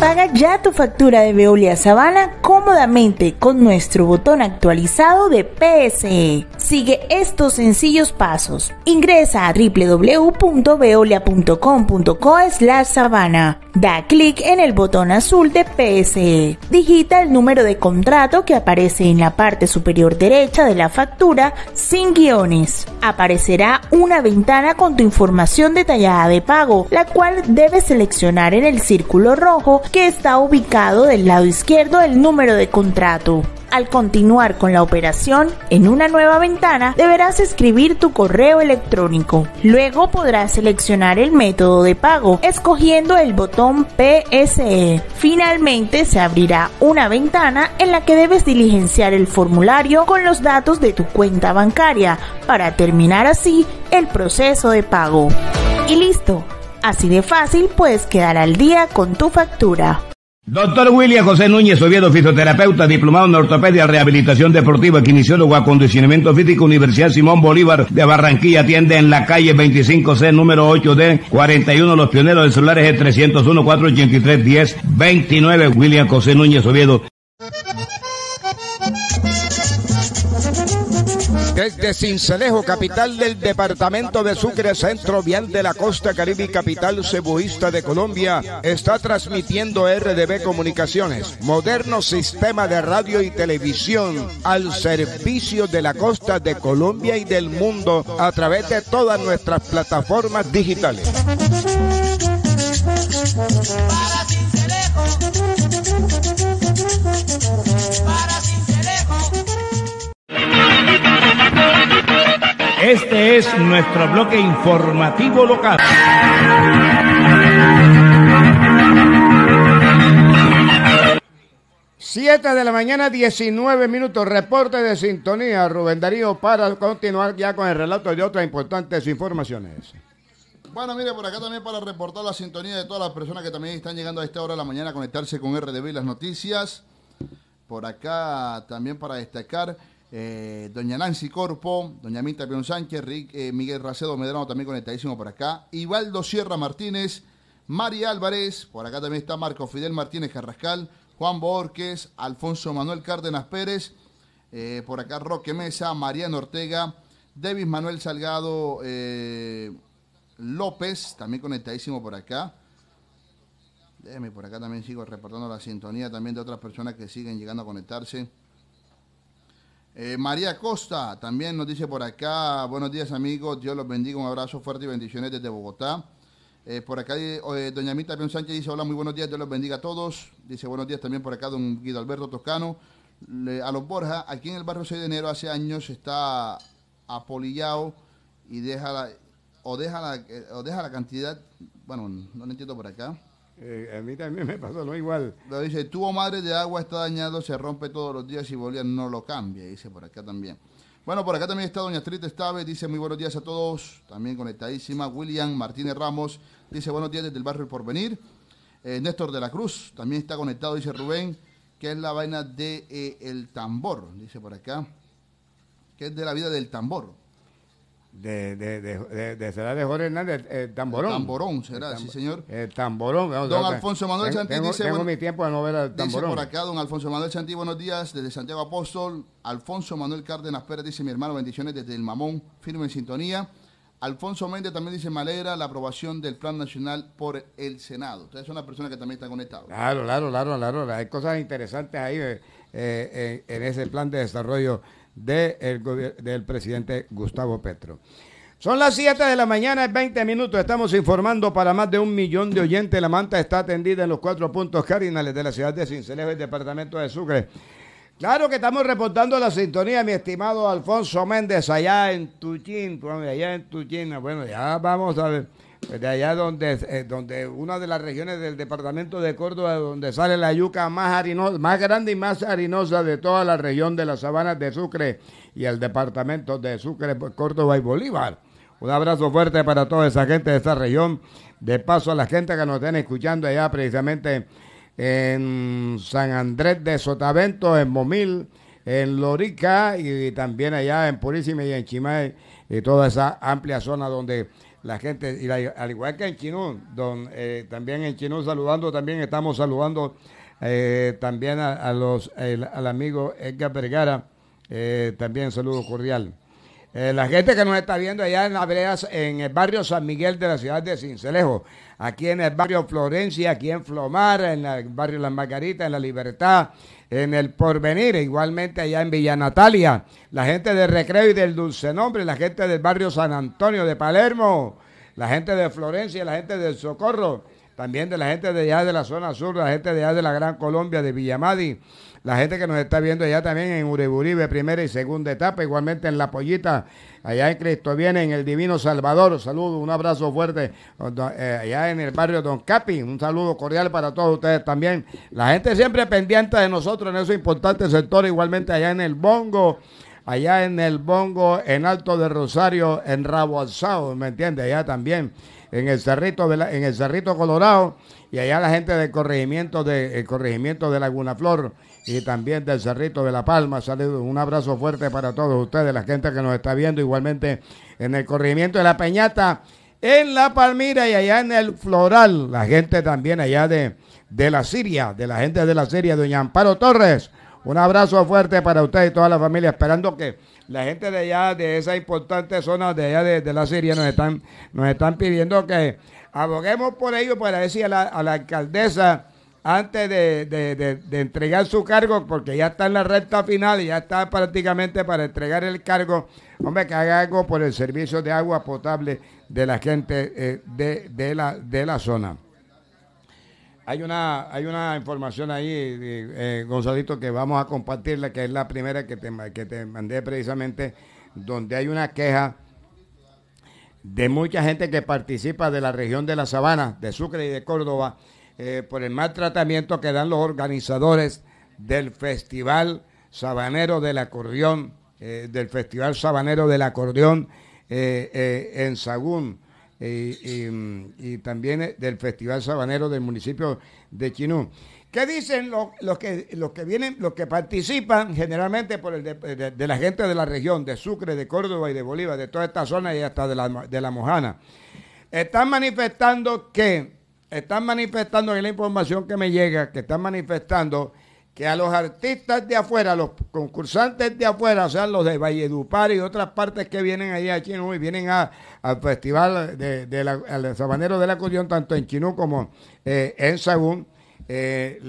Paga ya tu factura de Veolia Sabana cómodamente con nuestro botón actualizado de PSE. Sigue estos sencillos pasos. Ingresa a www.veolia.com.co sabana. Da clic en el botón azul de PSE. Digita el número de contrato que aparece en la parte superior derecha de la factura sin guiones. Aparecerá una ventana con tu información detallada de pago, la cual debes seleccionar en el círculo rojo que está ubicado del lado izquierdo del número de contrato. Al continuar con la operación, en una nueva ventana deberás escribir tu correo electrónico. Luego podrás seleccionar el método de pago escogiendo el botón PSE. Finalmente se abrirá una ventana en la que debes diligenciar el formulario con los datos de tu cuenta bancaria para terminar así el proceso de pago. Y listo Así de fácil puedes quedar al día con tu factura. Doctor William José Núñez Oviedo, fisioterapeuta, diplomado en ortopedia, rehabilitación deportiva, quinesiólogo, acondicionamiento físico, Universidad Simón Bolívar de Barranquilla, atiende en la calle 25C, número 8D, 41, los pioneros de celulares es 301-483-1029, William José Núñez Oviedo. desde Cincelejo, capital del departamento de Sucre, centro vial de la costa caribe y capital cebuista de Colombia, está transmitiendo RDB Comunicaciones, moderno sistema de radio y televisión al servicio de la costa de Colombia y del mundo a través de todas nuestras plataformas digitales. Este es nuestro bloque informativo local. Siete de la mañana, 19 minutos. Reporte de sintonía, Rubén Darío, para continuar ya con el relato de otras importantes informaciones. Bueno, mire, por acá también para reportar la sintonía de todas las personas que también están llegando a esta hora de la mañana a conectarse con RDB y las noticias. Por acá también para destacar eh, doña Nancy Corpo, doña Mita Pion Sánchez, eh, Miguel Racedo Medrano también conectadísimo por acá, Ibaldo Sierra Martínez, María Álvarez, por acá también está Marco Fidel Martínez Carrascal, Juan Borques, Alfonso Manuel Cárdenas Pérez, eh, por acá Roque Mesa, Mariano Ortega, Davis Manuel Salgado López, también conectadísimo por acá. por acá también sigo reportando la sintonía también de otras personas que siguen llegando a conectarse. Eh, María Costa también nos dice por acá, buenos días amigos, Dios los bendiga, un abrazo fuerte y bendiciones desde Bogotá. Eh, por acá eh, doña Mita Pion Sánchez dice, hola, muy buenos días, Dios los bendiga a todos. Dice, buenos días también por acá don Guido Alberto Toscano. a los Borja, aquí en el barrio 6 de enero hace años está apolillado y deja la, o deja la, deja la cantidad, bueno, no entiendo por acá. Eh, a mí también me pasó lo igual. Lo dice, tuvo madre de agua está dañado, se rompe todos los días y Bolivia no lo cambia. Dice por acá también. Bueno, por acá también está Doña Trita Estave, dice muy buenos días a todos, también conectadísima. William Martínez Ramos dice buenos días desde el barrio El Porvenir. Eh, Néstor de la Cruz también está conectado, dice Rubén, que es la vaina de eh, el tambor, dice por acá, que es de la vida del tambor de, de, de, de, será de Jorge Hernández, tamborón. El tamborón, será, sí, señor. tamborón. don Alfonso Manuel Santí dice. mi tiempo tamborón. Dice por acá, don Alfonso Manuel Santí, buenos días, desde Santiago Apóstol. Alfonso Manuel Cárdenas Pérez dice, mi hermano, bendiciones desde el Mamón, firme en sintonía. Alfonso Méndez también dice, Malera la aprobación del Plan Nacional por el Senado. Ustedes son las personas que también está conectadas. Claro, claro, claro, claro. Hay cosas interesantes ahí eh, eh, en ese plan de desarrollo del presidente Gustavo Petro. Son las 7 de la mañana, 20 minutos. Estamos informando para más de un millón de oyentes. La manta está atendida en los cuatro puntos cardinales de la ciudad de Cincelejo y el departamento de Sucre. Claro que estamos reportando la sintonía, mi estimado Alfonso Méndez, allá en Tuchín, allá en Tuchín. Bueno, ya vamos a ver de allá donde, eh, donde una de las regiones del departamento de Córdoba, donde sale la yuca más, harinosa, más grande y más harinosa de toda la región de las sabanas de Sucre y el departamento de Sucre, pues, Córdoba y Bolívar. Un abrazo fuerte para toda esa gente de esta región. De paso a la gente que nos estén escuchando allá precisamente en San Andrés de Sotavento, en Momil, en Lorica y, y también allá en Purísima y en Chimay y toda esa amplia zona donde la gente, y al igual que en Chinú, don, eh, también en Chinún saludando, también estamos saludando eh, también a, los, al amigo Edgar Vergara, eh, también saludo cordial. la gente que nos está viendo allá en Abreas, en el barrio San Miguel de la ciudad de Cincelejo, aquí en el barrio Florencia, aquí en Flomar, en el barrio Las Margaritas, en La Libertad, en el porvenir, e igualmente allá en Villa Natalia, la gente de Recreo y del Dulce Nombre, la gente del barrio San Antonio de Palermo, la gente de Florencia, la gente del Socorro, también de la gente de allá de la zona sur, la gente de allá de la Gran Colombia, de Villamadi la gente que nos está viendo allá también en Uriburibe, primera y segunda etapa, igualmente en La Pollita, allá en Cristo Viene, en el Divino Salvador. Saludos, un abrazo fuerte eh, allá en el barrio Don Capi. Un saludo cordial para todos ustedes también. La gente siempre pendiente de nosotros en esos importantes sectores, igualmente allá en el Bongo allá en el Bongo, en Alto de Rosario, en Rabo Alzado, ¿me entiendes? Allá también, en el Cerrito, en el Cerrito Colorado, y allá la gente del corregimiento de, corregimiento de Laguna Flor, y también del Cerrito de la Palma. Saludos, un abrazo fuerte para todos ustedes, la gente que nos está viendo, igualmente en el corrimiento de la Peñata, en la Palmira y allá en el Floral, la gente también allá de, de la Siria, de la gente de la Siria, doña Amparo Torres. Un abrazo fuerte para usted y toda la familia, esperando que la gente de allá, de esa importante zona de allá de, la Siria, nos están, nos están pidiendo que aboguemos por ello para decir a la alcaldesa antes de, entregar su cargo, porque ya está en la recta final y ya está prácticamente para entregar el cargo, hombre, que haga algo por el servicio de agua potable de la gente eh, de, la, de la zona. Hay una, hay una información ahí, eh, eh, Gonzalito, que vamos a compartirla, que es la primera que que te mandé precisamente, donde hay una queja de mucha gente que participa de la región de la Sabana, de Sucre y de Córdoba, eh, por el mal tratamiento que dan los organizadores del Festival Sabanero del Acordeón, eh, del Festival Sabanero del Acordeón eh, en Sagún. Y, también del Festival Sabanero del municipio de Chinú. ¿Qué dicen los, que, los que vienen, los que participan generalmente de, la gente de la región, de Sucre, de Córdoba y de Bolívar, de toda esta zona y hasta de la Mojana? Están manifestando que están manifestando, en la información que me llega, que están manifestando que a los artistas de afuera, los concursantes de afuera, o sea, los de Valledupar y otras partes que vienen allá a Chinú y vienen al festival del Sabanero de la Acordeón, tanto en Chinú como eh, en Sagún, eh,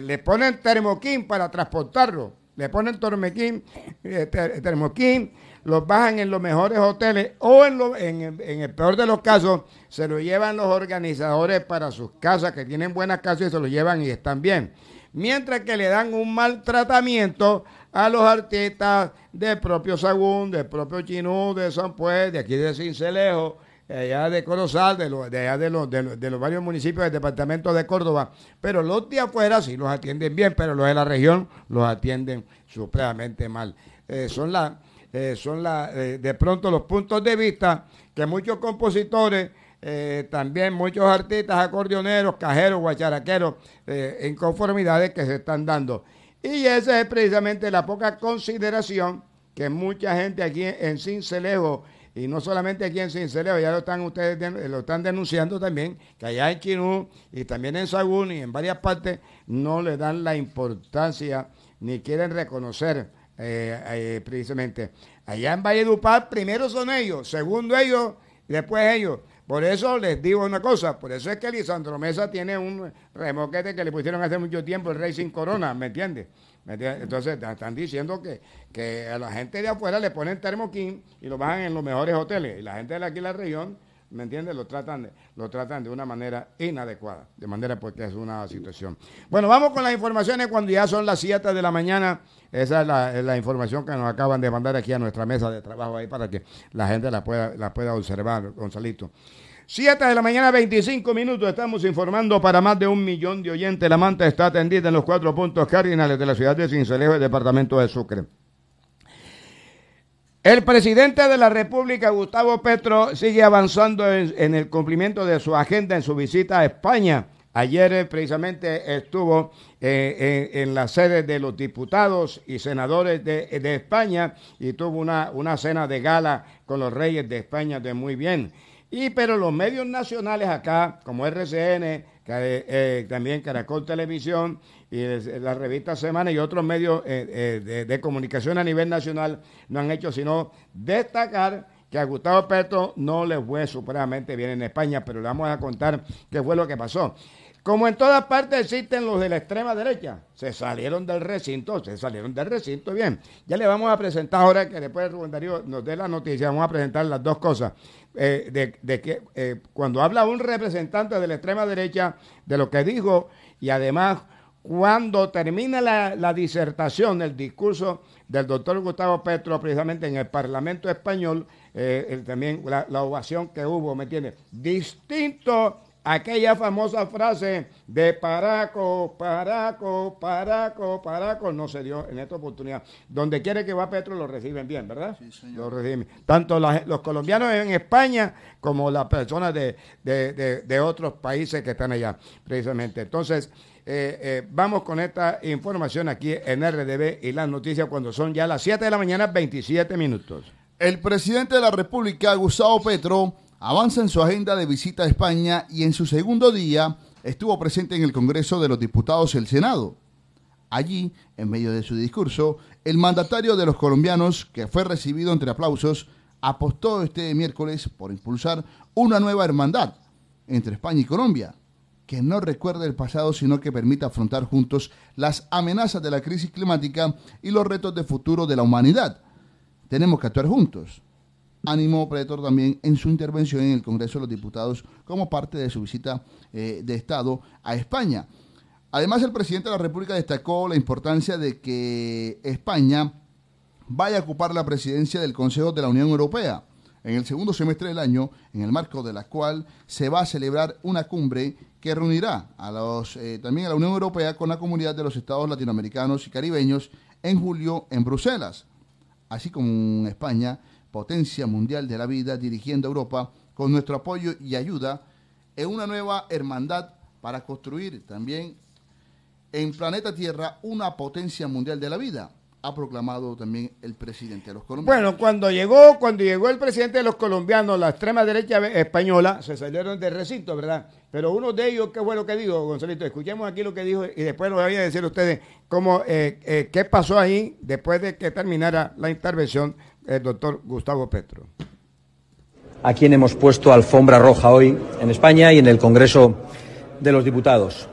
le, ponen termoquín para transportarlo, le ponen termoquín, eh, termoquín los bajan en los mejores hoteles o en, el, peor de los casos se lo llevan los organizadores para sus casas que tienen buenas casas y se los llevan y están bien. Mientras que le dan un mal tratamiento a los artistas del propio Sagún, del propio Chinú, de San Pues, de aquí de Cincelejo, allá de Corozal, de, allá de, los varios municipios del departamento de Córdoba. Pero los de afuera sí los atienden bien, pero los de la región los atienden supremamente mal. Eh, son las eh, son la, eh, de pronto los puntos de vista que muchos compositores, eh, también muchos artistas, acordeoneros, cajeros, guacharaqueros, conformidades que se están dando. Y esa es precisamente la poca consideración que mucha gente aquí en, Cincelejo, y no solamente aquí en Cincelejo, ya lo están ustedes lo están denunciando también, que allá en Quinú y también en Sagún y en varias partes no le dan la importancia ni quieren reconocer eh, eh, precisamente. Allá en Valledupar, primero son ellos, segundo ellos, después ellos. Por eso les digo una cosa, por eso es que Lisandro Mesa tiene un remoquete que le pusieron hace mucho tiempo el rey sin corona, ¿me entiendes? Entonces están diciendo que, que, a la gente de afuera le ponen termoquín y lo bajan en los mejores hoteles. Y la gente de aquí, la región, ¿me entiendes? Lo tratan, de, una manera inadecuada, de manera porque pues es una situación. Bueno, vamos con las informaciones cuando ya son las 7 de la mañana. Esa es la, información que nos acaban de mandar aquí a nuestra mesa de trabajo ahí para que la gente la pueda, pueda observar, Gonzalito. 7 de la mañana, 25 minutos. Estamos informando para más de un millón de oyentes. La manta está atendida en los cuatro puntos cardinales de la ciudad de Cincelejo, el departamento de Sucre. El presidente de la República, Gustavo Petro, sigue avanzando en, el cumplimiento de su agenda en su visita a España. Ayer eh, precisamente estuvo eh, en, la sede de los diputados y senadores de, España y tuvo una, cena de gala con los reyes de España de muy bien. Y pero los medios nacionales acá, como RCN, eh, también Caracol Televisión y eh, la revista Semana y otros medios eh, eh, de, comunicación a nivel nacional no han hecho sino destacar que a Gustavo Petro no le fue supremamente bien en España, pero le vamos a contar qué fue lo que pasó. Como en todas partes existen los de la extrema derecha, se salieron del recinto, se salieron del recinto, bien. Ya le vamos a presentar ahora que después el Darío nos dé la noticia, vamos a presentar las dos cosas. de, que cuando habla un representante de la extrema derecha de lo que dijo y además cuando termina la, disertación, el discurso del doctor Gustavo Petro, precisamente en el Parlamento Español, eh, también la, ovación que hubo, ¿me entiendes? Distinto a aquella famosa frase de Paraco, Paraco, Paraco, Paraco, no se dio en esta oportunidad. Donde quiere que va Petro lo reciben bien, ¿verdad? Sí, señor. Lo reciben. Tanto los colombianos en España como las personas de otros países que están allá, precisamente. Entonces, eh, eh, vamos con esta información aquí en RDB y las noticias cuando son ya las 7 de la mañana, 27 minutos. El presidente de la República, Gustavo Petro, avanza en su agenda de visita a España y en su segundo día estuvo presente en el Congreso de los Diputados y el Senado. Allí, en medio de su discurso, el mandatario de los colombianos, que fue recibido entre aplausos, apostó este miércoles por impulsar una nueva hermandad entre España y Colombia que no recuerde el pasado, sino que permita afrontar juntos las amenazas de la crisis climática y los retos de futuro de la humanidad. Tenemos que actuar juntos. Animó Pretor también en su intervención en el Congreso de los Diputados como parte de su visita eh, de Estado a España. Además, el presidente de la República destacó la importancia de que España vaya a ocupar la presidencia del Consejo de la Unión Europea en el segundo semestre del año, en el marco de la cual se va a celebrar una cumbre que reunirá a los, eh, también a la Unión Europea con la comunidad de los estados latinoamericanos y caribeños en julio en Bruselas, así como en España, potencia mundial de la vida, dirigiendo a Europa con nuestro apoyo y ayuda en una nueva hermandad para construir también en planeta Tierra una potencia mundial de la vida ha proclamado también el presidente de los colombianos. Bueno, cuando llegó, cuando llegó el presidente de los colombianos, la extrema derecha española se salieron del recinto, ¿verdad? Pero uno de ellos, ¿qué fue lo que dijo, Gonzalito? Escuchemos aquí lo que dijo y después nos voy a decir a ustedes cómo, eh, eh, qué pasó ahí después de que terminara la intervención el doctor Gustavo Petro. A quien hemos puesto alfombra roja hoy en España y en el Congreso de los Diputados.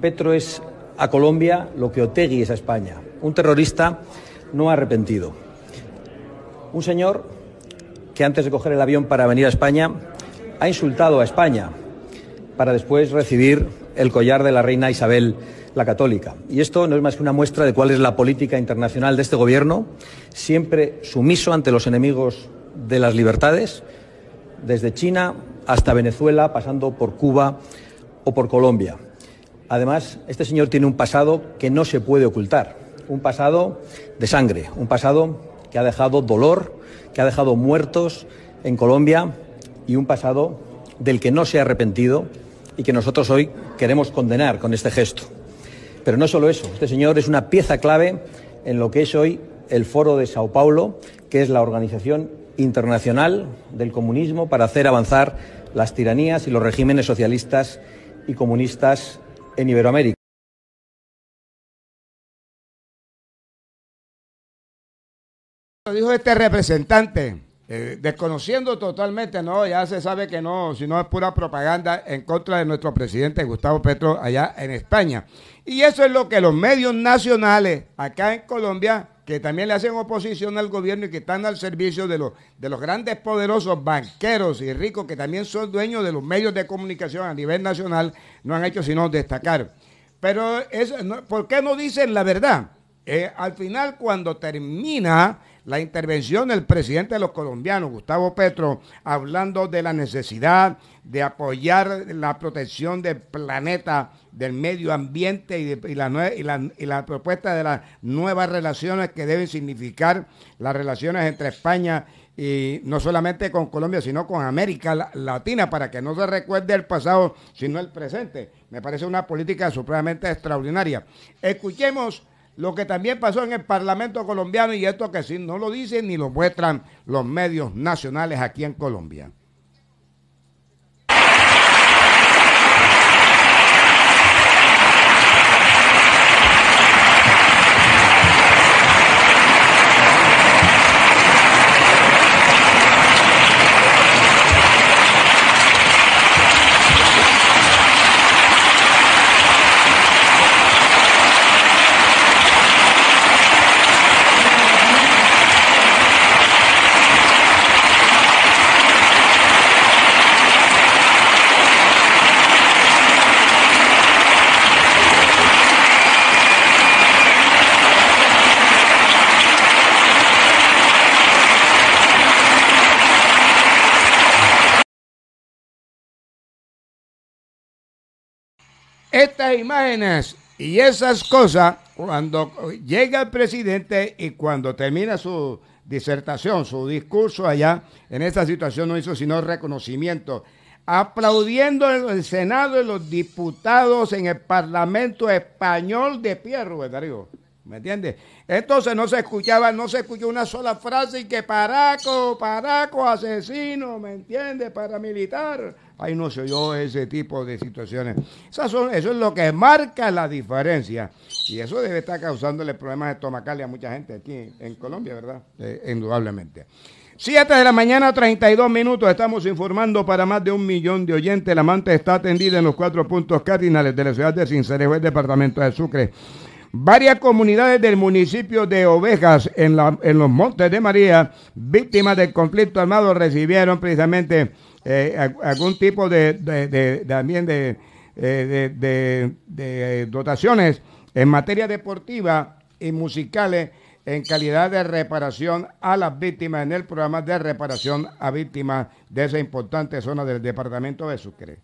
Petro es a Colombia lo que Otegui es a España un terrorista no arrepentido. Un señor que antes de coger el avión para venir a España ha insultado a España para después recibir el collar de la reina Isabel la católica. Y esto no es más que una muestra de cuál es la política internacional de este gobierno, siempre sumiso ante los enemigos de las libertades, desde China hasta Venezuela, pasando por Cuba o por Colombia. Además, este señor tiene un pasado que no se puede ocultar un pasado de sangre, un pasado que ha dejado dolor, que ha dejado muertos en Colombia y un pasado del que no se ha arrepentido y que nosotros hoy queremos condenar con este gesto. Pero no solo eso, este señor es una pieza clave en lo que es hoy el Foro de Sao Paulo, que es la organización internacional del comunismo para hacer avanzar las tiranías y los regímenes socialistas y comunistas en Iberoamérica. dijo este representante, eh, desconociendo totalmente, no, ya se sabe que no, si no es pura propaganda en contra de nuestro presidente Gustavo Petro allá en España. Y eso es lo que los medios nacionales acá en Colombia, que también le hacen oposición al gobierno y que están al servicio de los, de los grandes poderosos banqueros y ricos que también son dueños de los medios de comunicación a nivel nacional, no han hecho sino destacar. Pero, es, ¿por qué no dicen la verdad? Eh, al final, cuando termina la intervención del presidente de los colombianos, Gustavo Petro, hablando de la necesidad de apoyar la protección del planeta, del medio ambiente y, la, propuesta de las nuevas relaciones que deben significar las relaciones entre España y no solamente con Colombia, sino con América Latina, para que no se recuerde el pasado, sino el presente. Me parece una política supremamente extraordinaria. Escuchemos lo que también pasó en el Parlamento colombiano y esto que sí no lo dicen ni lo muestran los medios nacionales aquí en Colombia. Estas imágenes y esas cosas, cuando llega el presidente y cuando termina su disertación, su discurso allá, en esta situación no hizo sino reconocimiento, aplaudiendo el Senado y los diputados en el Parlamento Español de Pierro, Darío. ¿Me entiendes? Entonces no se escuchaba, no se escuchó una sola frase y que paraco, paraco, asesino, ¿me entiendes? Paramilitar ahí no se oyó ese tipo de situaciones. Esas son, eso es lo que marca la diferencia y eso debe estar causándole problemas estomacales a mucha gente aquí en Colombia, ¿verdad? Eh, indudablemente. 7 de la mañana, 32 minutos. Estamos informando para más de un millón de oyentes. La manta está atendida en los cuatro puntos cardinales de la ciudad de Cincerejo, el departamento de Sucre. Varias comunidades del municipio de Ovejas, en los Montes de María, víctimas del conflicto armado, recibieron precisamente eh, algún tipo de, también eh, de, dotaciones en materia deportiva y musicales en calidad de reparación a las víctimas en el programa de reparación a víctimas de esa importante zona del departamento de Sucre.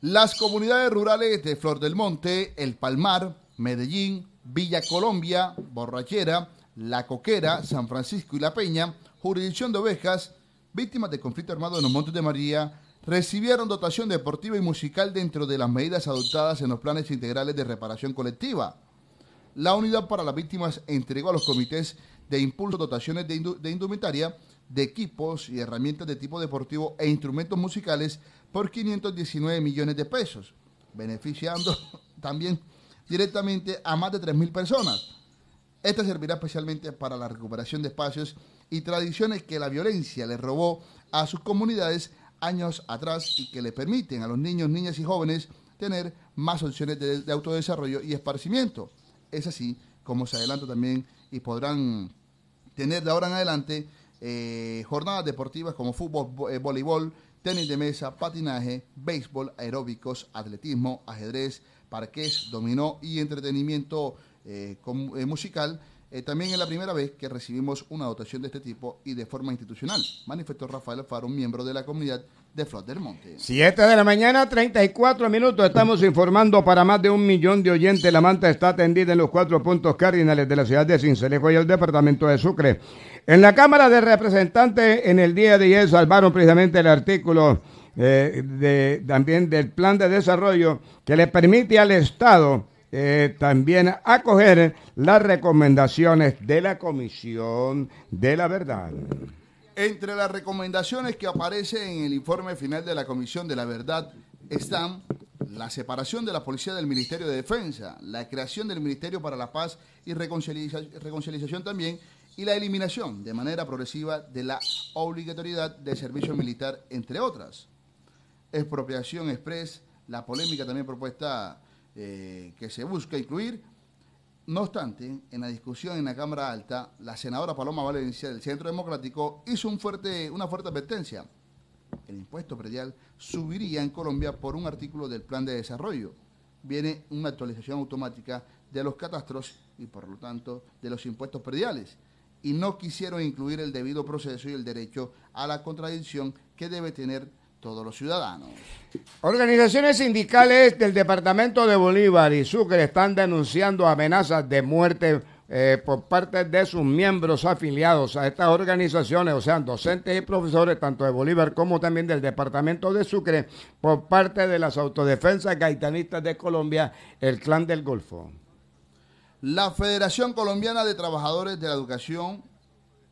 Las comunidades rurales de Flor del Monte, El Palmar, Medellín, Villa Colombia, Borrachera, La Coquera, San Francisco y La Peña, Jurisdicción de Ovejas, víctimas del conflicto armado en los Montes de María recibieron dotación deportiva y musical dentro de las medidas adoptadas en los planes integrales de reparación colectiva. La unidad para las víctimas entregó a los comités de impulso dotaciones de, de indumentaria, de equipos y herramientas de tipo deportivo e instrumentos musicales por 519 millones de pesos, beneficiando también directamente a más de 3.000 personas. Esta servirá especialmente para la recuperación de espacios y tradiciones que la violencia les robó a sus comunidades años atrás y que le permiten a los niños, niñas y jóvenes tener más opciones de, autodesarrollo y esparcimiento. Es así como se adelanta también y podrán tener de ahora en adelante eh, jornadas deportivas como fútbol, eh, voleibol, tenis de mesa, patinaje, béisbol, aeróbicos, atletismo, ajedrez, parques, dominó y entretenimiento eh, musical eh, también es la primera vez que recibimos una dotación de este tipo y de forma institucional, manifestó Rafael Alfaro, miembro de la comunidad de Flor del Monte. Siete de la mañana, 34 minutos. Estamos informando para más de un millón de oyentes. La manta está atendida en los cuatro puntos cardinales de la ciudad de Cincelejo y el departamento de Sucre. En la Cámara de Representantes, en el día de ayer, salvaron precisamente el artículo eh, de, también del plan de desarrollo que le permite al Estado eh, también acoger las recomendaciones de la Comisión de la Verdad. Entre las recomendaciones que aparecen en el informe final de la Comisión de la Verdad están la separación de la policía del Ministerio de Defensa, la creación del Ministerio para la Paz y Reconciliación, también, y la eliminación de manera progresiva de la obligatoriedad del servicio militar, entre otras. Expropiación express, la polémica también propuesta eh, que se busca incluir. No obstante, en la discusión en la Cámara Alta, la senadora Paloma Valencia del Centro Democrático hizo una fuerte advertencia. El impuesto predial subiría en Colombia por un artículo del Plan de Desarrollo. Viene una actualización automática de los catastros y por lo tanto de los impuestos prediales y no quisieron incluir el debido proceso y el derecho a la contradicción que debe tener todos los ciudadanos. Organizaciones sindicales del departamento de Bolívar y Sucre están denunciando amenazas de muerte eh, por parte de sus miembros afiliados a estas organizaciones, o sea, docentes y profesores tanto de Bolívar como también del departamento de Sucre, por parte de las autodefensas gaitanistas de Colombia, el Clan del Golfo. La Federación Colombiana de Trabajadores de la Educación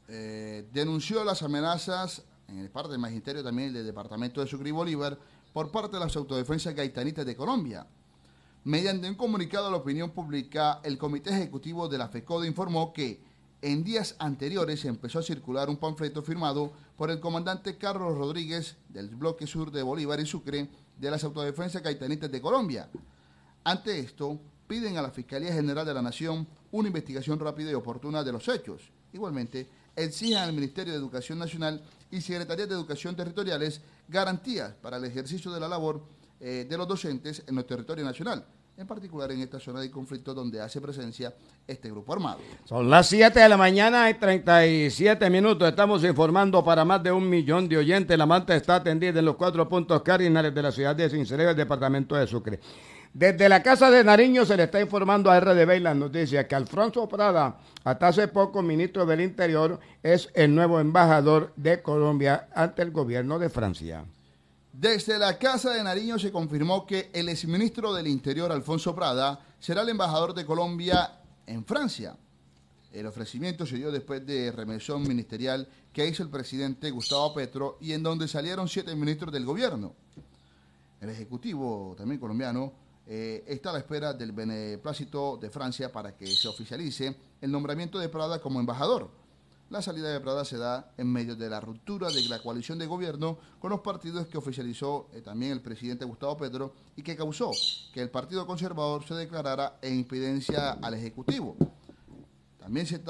eh, denunció las amenazas en el parte del Magisterio también del Departamento de Sucre y Bolívar, por parte de las autodefensas gaitanitas de Colombia. Mediante un comunicado a la opinión pública, el Comité Ejecutivo de la FECODE informó que en días anteriores empezó a circular un panfleto firmado por el comandante Carlos Rodríguez del Bloque Sur de Bolívar y Sucre de las Autodefensas Gaitanitas de Colombia. Ante esto, piden a la Fiscalía General de la Nación una investigación rápida y oportuna de los hechos. Igualmente, exigen al Ministerio de Educación Nacional y Secretaría de Educación Territoriales garantías para el ejercicio de la labor eh, de los docentes en nuestro territorio nacional, en particular en esta zona de conflicto donde hace presencia este grupo armado. Son las 7 de la mañana y 37 minutos. Estamos informando para más de un millón de oyentes. La manta está atendida en los cuatro puntos cardinales de la ciudad de Sincelejo, el departamento de Sucre. Desde la Casa de Nariño se le está informando a RDB la las noticias que Alfonso Prada, hasta hace poco ministro del Interior, es el nuevo embajador de Colombia ante el gobierno de Francia. Desde la Casa de Nariño se confirmó que el exministro del Interior, Alfonso Prada, será el embajador de Colombia en Francia. El ofrecimiento se dio después de remisión ministerial que hizo el presidente Gustavo Petro y en donde salieron siete ministros del gobierno. El Ejecutivo, también colombiano, eh, está a la espera del beneplácito de Francia para que se oficialice el nombramiento de Prada como embajador. La salida de Prada se da en medio de la ruptura de la coalición de gobierno con los partidos que oficializó eh, también el presidente Gustavo Pedro y que causó que el Partido Conservador se declarara en impidencia al Ejecutivo. También se,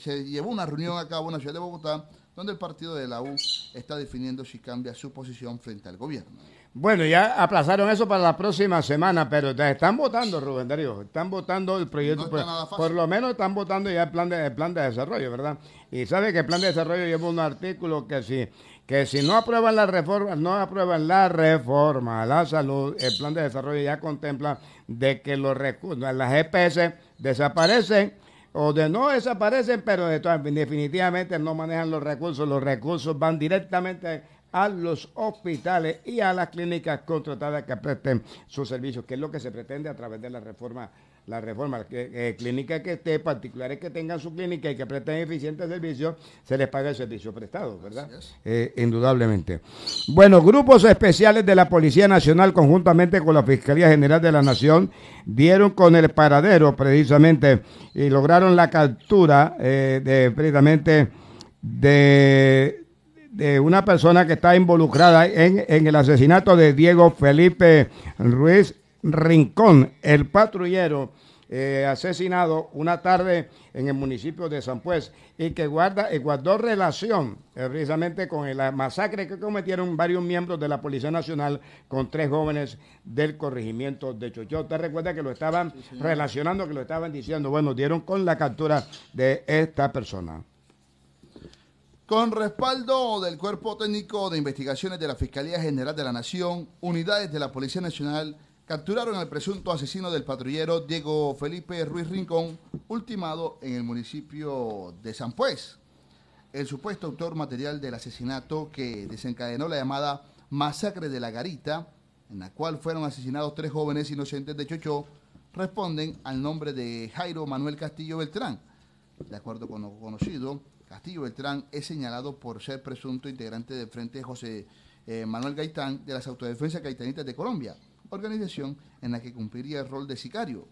se llevó una reunión a cabo en la ciudad de Bogotá donde el partido de la U está definiendo si cambia su posición frente al gobierno. Bueno, ya aplazaron eso para la próxima semana, pero están votando, Rubén Darío. Están votando el proyecto. por, lo menos están votando ya el plan, de, plan de desarrollo, ¿verdad? Y sabe que el plan de desarrollo lleva un artículo que si, que si no aprueban la reforma, no aprueban la reforma a la salud, el plan de desarrollo ya contempla de que los recursos, las EPS desaparecen o de no desaparecen, pero definitivamente no manejan los recursos. Los recursos van directamente a los hospitales y a las clínicas contratadas que presten sus servicios, que es lo que se pretende a través de la reforma la reforma eh, clínica que esté, particulares que tengan su clínica y que presten eficientes servicios, se les paga el servicio prestado, ¿verdad? Eh, indudablemente. Bueno, grupos especiales de la Policía Nacional conjuntamente con la Fiscalía General de la Nación dieron con el paradero precisamente y lograron la captura eh, de precisamente de de una persona que está involucrada en, el asesinato de Diego Felipe Ruiz Rincón, el patrullero eh, asesinado una tarde en el municipio de San Pues y que guarda, eh, guardó relación eh, precisamente con la masacre que cometieron varios miembros de la Policía Nacional con tres jóvenes del corregimiento de Chochó. Usted recuerda que lo estaban relacionando, que lo estaban diciendo, bueno, dieron con la captura de esta persona. Con respaldo del Cuerpo Técnico de Investigaciones de la Fiscalía General de la Nación, unidades de la Policía Nacional capturaron al presunto asesino del patrullero Diego Felipe Ruiz Rincón, ultimado en el municipio de San Pues. El supuesto autor material del asesinato que desencadenó la llamada Masacre de la Garita, en la cual fueron asesinados tres jóvenes inocentes de chocho responden al nombre de Jairo Manuel Castillo Beltrán. De acuerdo con lo conocido, Castillo Beltrán es señalado por ser presunto integrante del Frente José eh, Manuel Gaitán de las Autodefensas Gaitanitas de Colombia, organización en la que cumpliría el rol de sicario.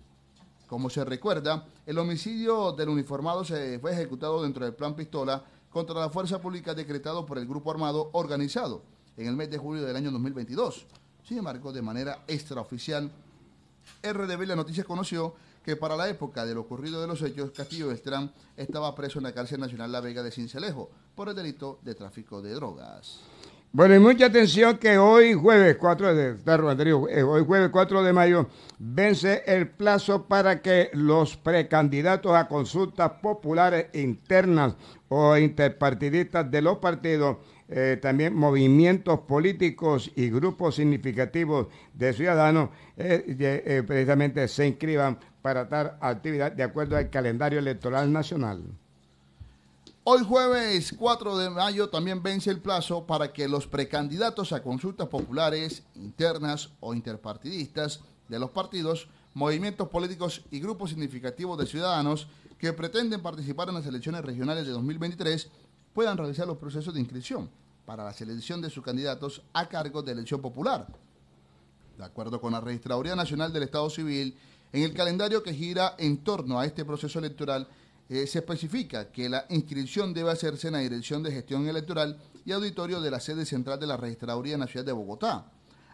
Como se recuerda, el homicidio del uniformado se fue ejecutado dentro del plan pistola contra la fuerza pública decretado por el grupo armado organizado en el mes de julio del año 2022. Sin embargo, de manera extraoficial, RDB La Noticia conoció que para la época del lo ocurrido de los hechos, Castillo Beltrán estaba preso en la cárcel nacional La Vega de Cincelejo por el delito de tráfico de drogas. Bueno, y mucha atención que hoy jueves 4 de eh, hoy jueves 4 de mayo vence el plazo para que los precandidatos a consultas populares internas o interpartidistas de los partidos eh, también movimientos políticos y grupos significativos de ciudadanos eh, eh, precisamente se inscriban para tal actividad de acuerdo al calendario electoral nacional. Hoy jueves 4 de mayo también vence el plazo para que los precandidatos a consultas populares internas o interpartidistas de los partidos, movimientos políticos y grupos significativos de ciudadanos que pretenden participar en las elecciones regionales de 2023 puedan realizar los procesos de inscripción para la selección de sus candidatos a cargo de elección popular. De acuerdo con la Registraduría Nacional del Estado Civil, en el calendario que gira en torno a este proceso electoral, eh, se especifica que la inscripción debe hacerse en la Dirección de Gestión Electoral y Auditorio de la sede central de la Registraduría Nacional de Bogotá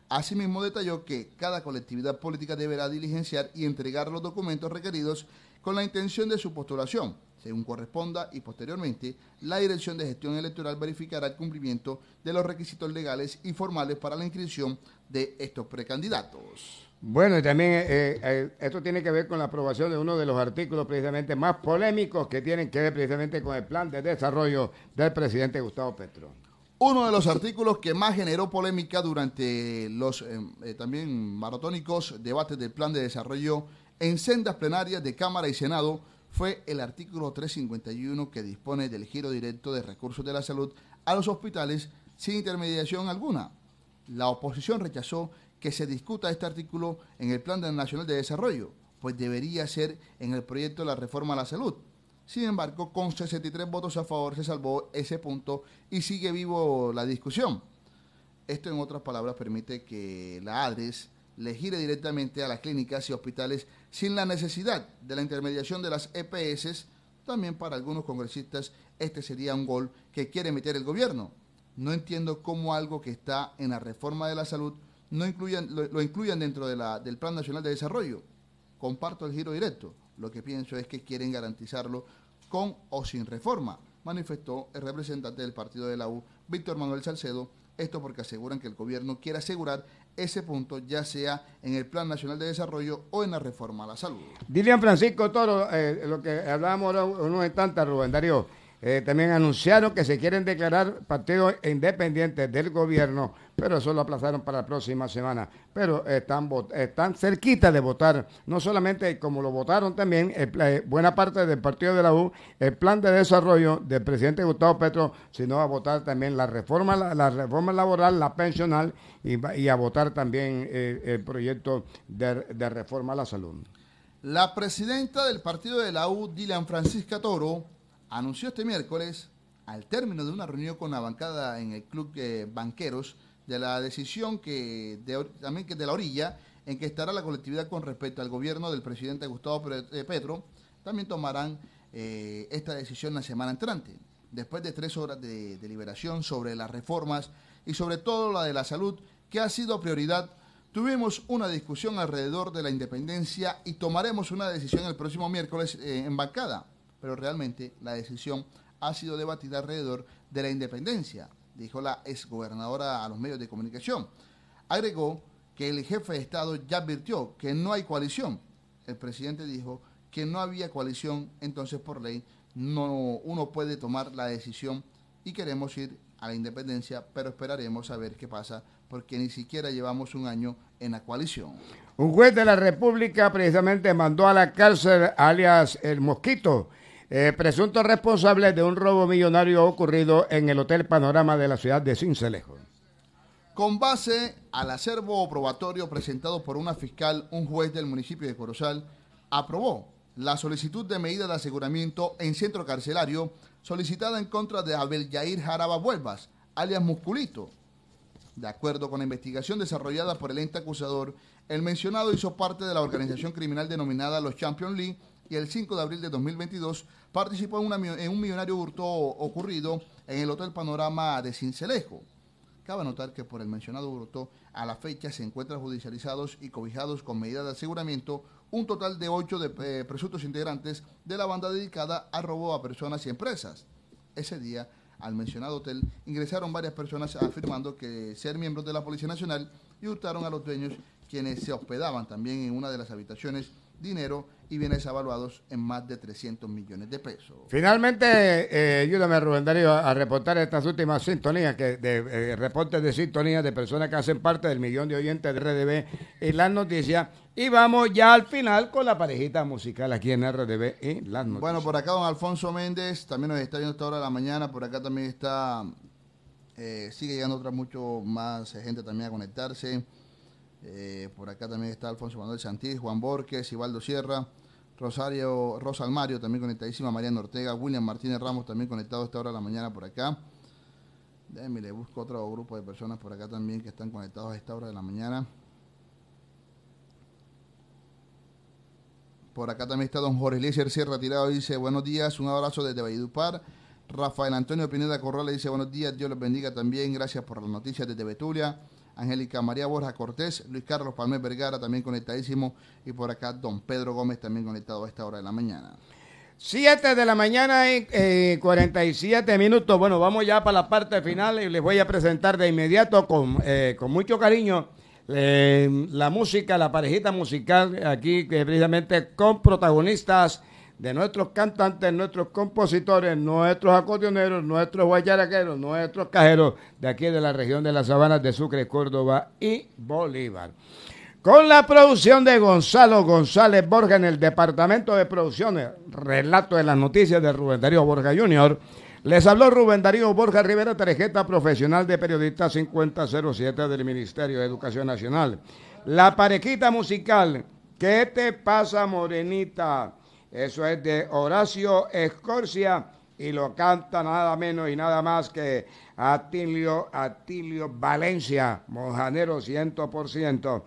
Asimismo, detalló que cada colectividad política deberá diligenciar y entregar los documentos requeridos con la intención de su postulación, según corresponda, y posteriormente la Dirección de Gestión Electoral verificará el cumplimiento de los requisitos legales y formales para la inscripción de estos precandidatos. Bueno, y también eh, eh, eh, esto tiene que ver con la aprobación de uno de los artículos precisamente más polémicos que tienen que ver precisamente con el plan de desarrollo del presidente Gustavo Petro uno de los artículos que más generó polémica durante los eh, eh, también maratónicos debates del plan de desarrollo en sendas plenarias de Cámara y Senado fue el artículo 351 que dispone del giro directo de recursos de la salud a los hospitales sin intermediación alguna. La oposición rechazó que se discuta este artículo en el Plan Nacional de Desarrollo, pues debería ser en el proyecto de la reforma a la salud. Sin embargo, con 63 votos a favor se salvó ese punto y sigue vivo la discusión. Esto, en otras palabras, permite que la ADRES le gire directamente a las clínicas y hospitales sin la necesidad de la intermediación de las EPS. También para algunos congresistas este sería un gol que quiere meter el gobierno. No entiendo cómo algo que está en la reforma de la salud no lo, lo incluyan dentro de la, del Plan Nacional de Desarrollo. Comparto el giro directo. Lo que pienso es que quieren garantizarlo con o sin reforma, manifestó el representante del partido de la U, Víctor Manuel Salcedo. Esto porque aseguran que el gobierno quiere asegurar ese punto, ya sea en el Plan Nacional de Desarrollo o en la reforma a la salud. Dilian Francisco Toro, eh, lo que hablábamos unos tanta Rubén Darío. Eh, también anunciaron que se quieren declarar partidos independientes del gobierno, pero eso lo aplazaron para la próxima semana. Pero están, están cerquita de votar, no solamente como lo votaron también eh, buena parte del partido de la U, el plan de desarrollo del presidente Gustavo Petro, sino a votar también la reforma, la, reforma laboral, la pensional y, a votar también eh, el proyecto de, reforma a la salud. La presidenta del partido de la U, Dylan Francisca Toro, anunció este miércoles, al término de una reunión con la bancada en el Club eh, Banqueros, de la decisión que de, también que de la orilla en que estará la colectividad con respecto al gobierno del presidente Gustavo eh, Petro, también tomarán eh, esta decisión la semana entrante, después de tres horas de deliberación sobre las reformas y sobre todo la de la salud, que ha sido prioridad. Tuvimos una discusión alrededor de la independencia y tomaremos una decisión el próximo miércoles en bancada, pero realmente la decisión ha sido debatida alrededor de la independencia, dijo la exgobernadora a los medios de comunicación. Agregó que el jefe de Estado ya advirtió que no hay coalición. El presidente dijo que no había coalición, entonces por ley no uno puede tomar la decisión y queremos ir a la independencia, pero esperaremos a ver qué pasa porque ni siquiera llevamos un año en la coalición. Un juez de la República precisamente mandó a la cárcel alias El Mosquito eh, presunto responsable de un robo millonario ocurrido en el Hotel Panorama de la ciudad de Cincelejo. Con base al acervo probatorio presentado por una fiscal, un juez del municipio de Corozal aprobó la solicitud de medida de aseguramiento en centro carcelario solicitada en contra de Abel Yair Jaraba Huelvas, alias Musculito. De acuerdo con la investigación desarrollada por el ente acusador, el mencionado hizo parte de la organización criminal denominada los Champions League y el 5 de abril de 2022 participó en, en un millonario hurto ocurrido en el Hotel Panorama de Cincelejo. Cabe notar que por el mencionado hurto, a la fecha se encuentran judicializados y cobijados con medidas de aseguramiento un total de ocho de, eh, presuntos integrantes de la banda dedicada a robo a personas y empresas. Ese día, al mencionado hotel, ingresaron varias personas afirmando que ser miembros de la Policía Nacional y hurtaron a los dueños quienes se hospedaban también en una de las habitaciones dinero y bienes evaluados en más de 300 millones de pesos. Finalmente, eh, ayúdame Rubén Darío a, reportar estas últimas sintonías, que de, eh, reportes de sintonías de personas que hacen parte del millón de oyentes de RDB y las noticias. Y vamos ya al final con la parejita musical aquí en RDB y las noticias. Bueno, por acá don Alfonso Méndez también nos está viendo esta hora de la mañana, por acá también está, eh, sigue llegando otra mucho más gente también a conectarse. Eh, por acá también está Alfonso Manuel Santís, Juan Borges, Ibaldo Sierra, Rosario, Rosa Mario también conectadísima, María Ortega, William Martínez Ramos también conectado a esta hora de la mañana por acá. déjeme, le busco otro grupo de personas por acá también que están conectados a esta hora de la mañana. Por acá también está don Jorge Sierra tirado dice buenos días, un abrazo desde Valledupar. Rafael Antonio Pineda Corral le dice buenos días, Dios los bendiga también, gracias por las noticias desde Betulia. Angélica María Borja Cortés, Luis Carlos Palme Vergara también conectadísimo y por acá don Pedro Gómez también conectado a esta hora de la mañana. Siete de la mañana y eh, eh, cuarenta y siete minutos. Bueno, vamos ya para la parte final y les voy a presentar de inmediato con, eh, mucho cariño la música, la parejita musical aquí, precisamente con protagonistas de nuestros cantantes, nuestros compositores, nuestros acordeoneros, nuestros guayaraqueros, nuestros cajeros de aquí de la región de las Sabanas de Sucre, Córdoba y Bolívar. Con la producción de Gonzalo González Borja en el Departamento de Producciones, relato de las noticias de Rubén Darío Borja Jr., les habló Rubén Darío Borja Rivera, tarjeta profesional de periodista 5007 del Ministerio de Educación Nacional. La parejita musical, ¿qué te pasa, Morenita? Eso es de Horacio Escorcia y lo canta nada menos y nada más que Atilio, Atilio Valencia, mojanero 100%.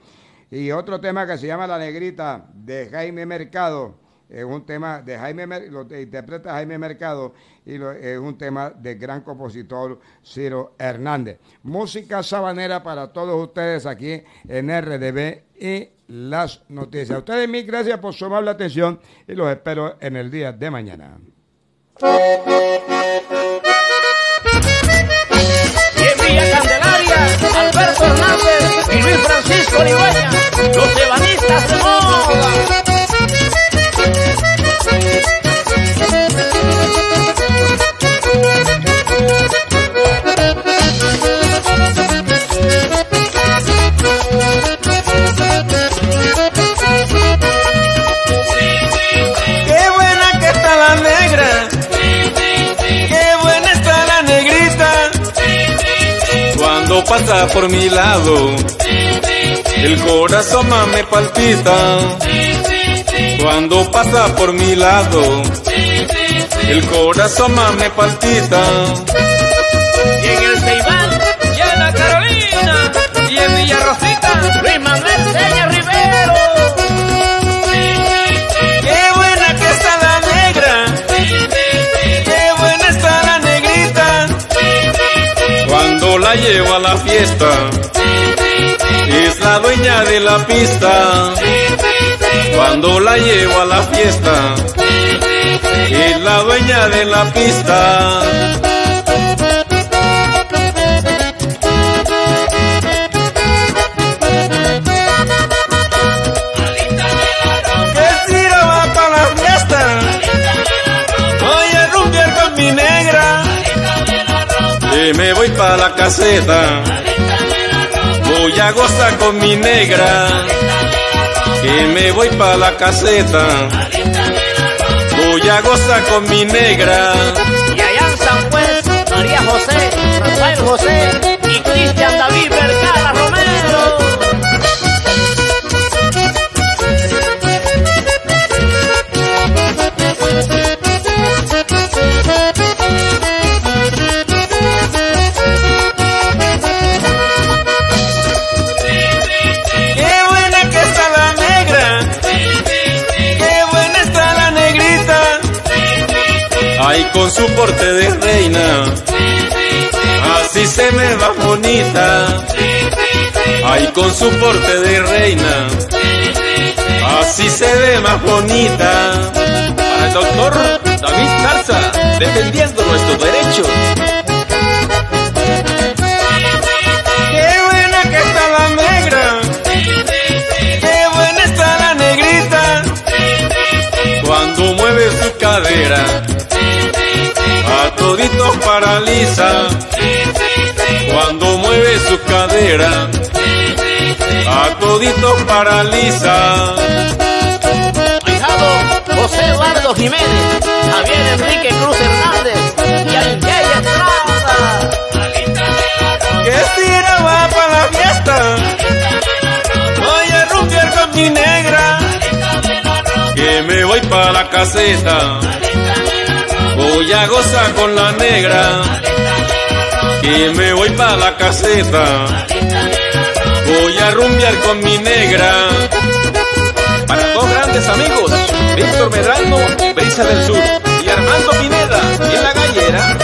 Y otro tema que se llama La Negrita de Jaime Mercado. Es un tema de Jaime, lo interpreta Jaime Mercado y es un tema del gran compositor Ciro Hernández. Música sabanera para todos ustedes aquí en RDB y las noticias. A ustedes mil gracias por su amable atención y los espero en el día de mañana. Candelaria, Alberto Hernández y Luis Francisco Olivaña, los ebanistas de moda. pasa por mi lado. El corazón más me palpita cuando pasa por mi lado. El corazón más me palpita. llevo a la fiesta. Es la dueña de la pista. Cuando la llevo a la fiesta. Es la dueña de la pista. la caseta. Voy a gozar con mi negra, que me voy pa' la caseta. Voy a gozar con mi negra. Y allá en San Juan, María José, Rafael José. con su porte de reina. Así se ve más bonita. Ay, con su porte de reina. Así se ve más bonita. Para el doctor David Garza defendiendo nuestros derechos. Qué buena que está la negra. Qué buena está la negrita. Cuando mueve su cadera paraliza cuando mueve su cadera. A todito paraliza. Rijado José Eduardo Jiménez, Javier Enrique Cruz Hernández y Algeia Estrada. Que tira va para la fiesta. Voy a romper con mi negra. Que me voy para la caseta voy a gozar con la negra. Y me voy para la caseta. Voy a rumbear con mi negra. Para dos grandes amigos, Víctor Medrano, Brisa del Sur y Armando Pineda en la gallera.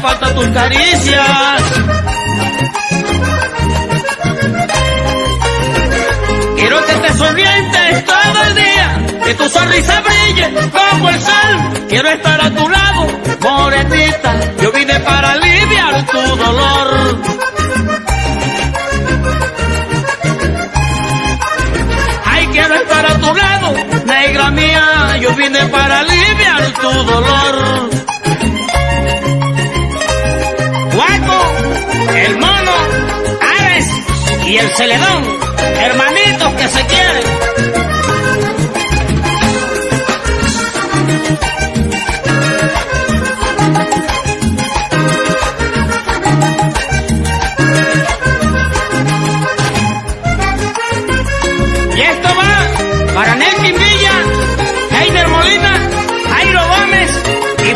falta tus caricias. Quiero que te sonrientes todo el día, que tu sonrisa brille como el sol. Quiero estar a tu lado, morenita, yo vine para aliviar tu dolor. Ay, quiero estar a tu lado, negra mía, yo vine para aliviar tu dolor. el mono, Ares y el celedón, hermanitos que se quieren. Y esto va Para Nelly Villa, Heider Molina, Jairo Gómez y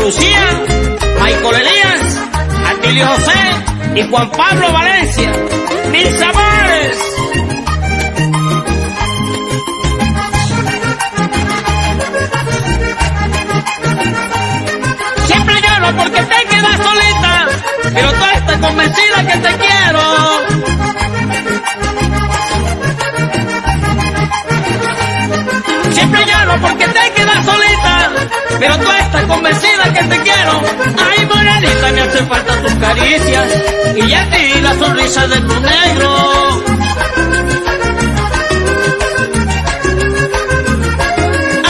Lucía, Michael Elías, Atilio José y Juan Pablo Valencia. mis amores Siempre lloro porque te quedas solita, pero tú estás convencida que te quiero. siempre porque te quedas solita pero tú estás convencida que te quiero. Ay, morenita, me hace falta tus caricias. Y ya ti la sonrisa de tu negro.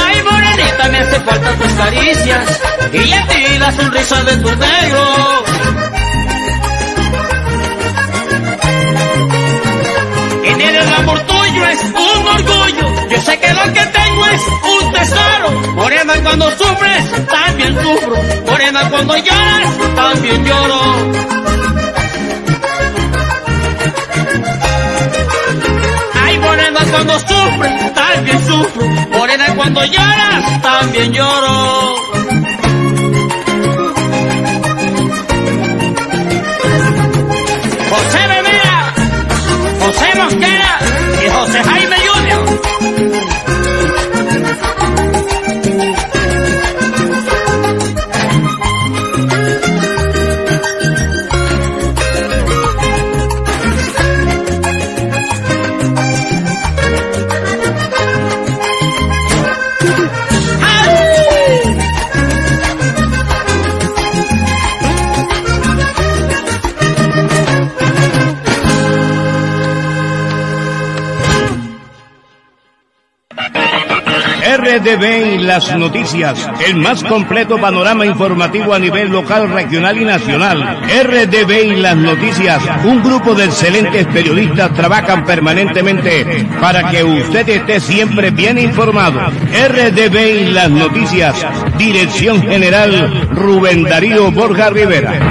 Ay, morenita, me hace falta tus caricias. Y ya ti la sonrisa de tu negro. En el amor tuyo es un orgullo sé que lo que tengo es un tesoro. Morena, cuando sufres, también sufro. Morena, cuando lloras, también lloro. Ay, morena, cuando sufres, también sufro. Morena, cuando lloras, también lloro. José Bebera, José Mosquera y José Jaime Junior. Oh, Thank you. RDB y las noticias, el más completo panorama informativo a nivel local, regional y nacional. RDB y las noticias, un grupo de excelentes periodistas trabajan permanentemente para que usted esté siempre bien informado. RDB y las noticias, Dirección General Rubén Darío Borja Rivera.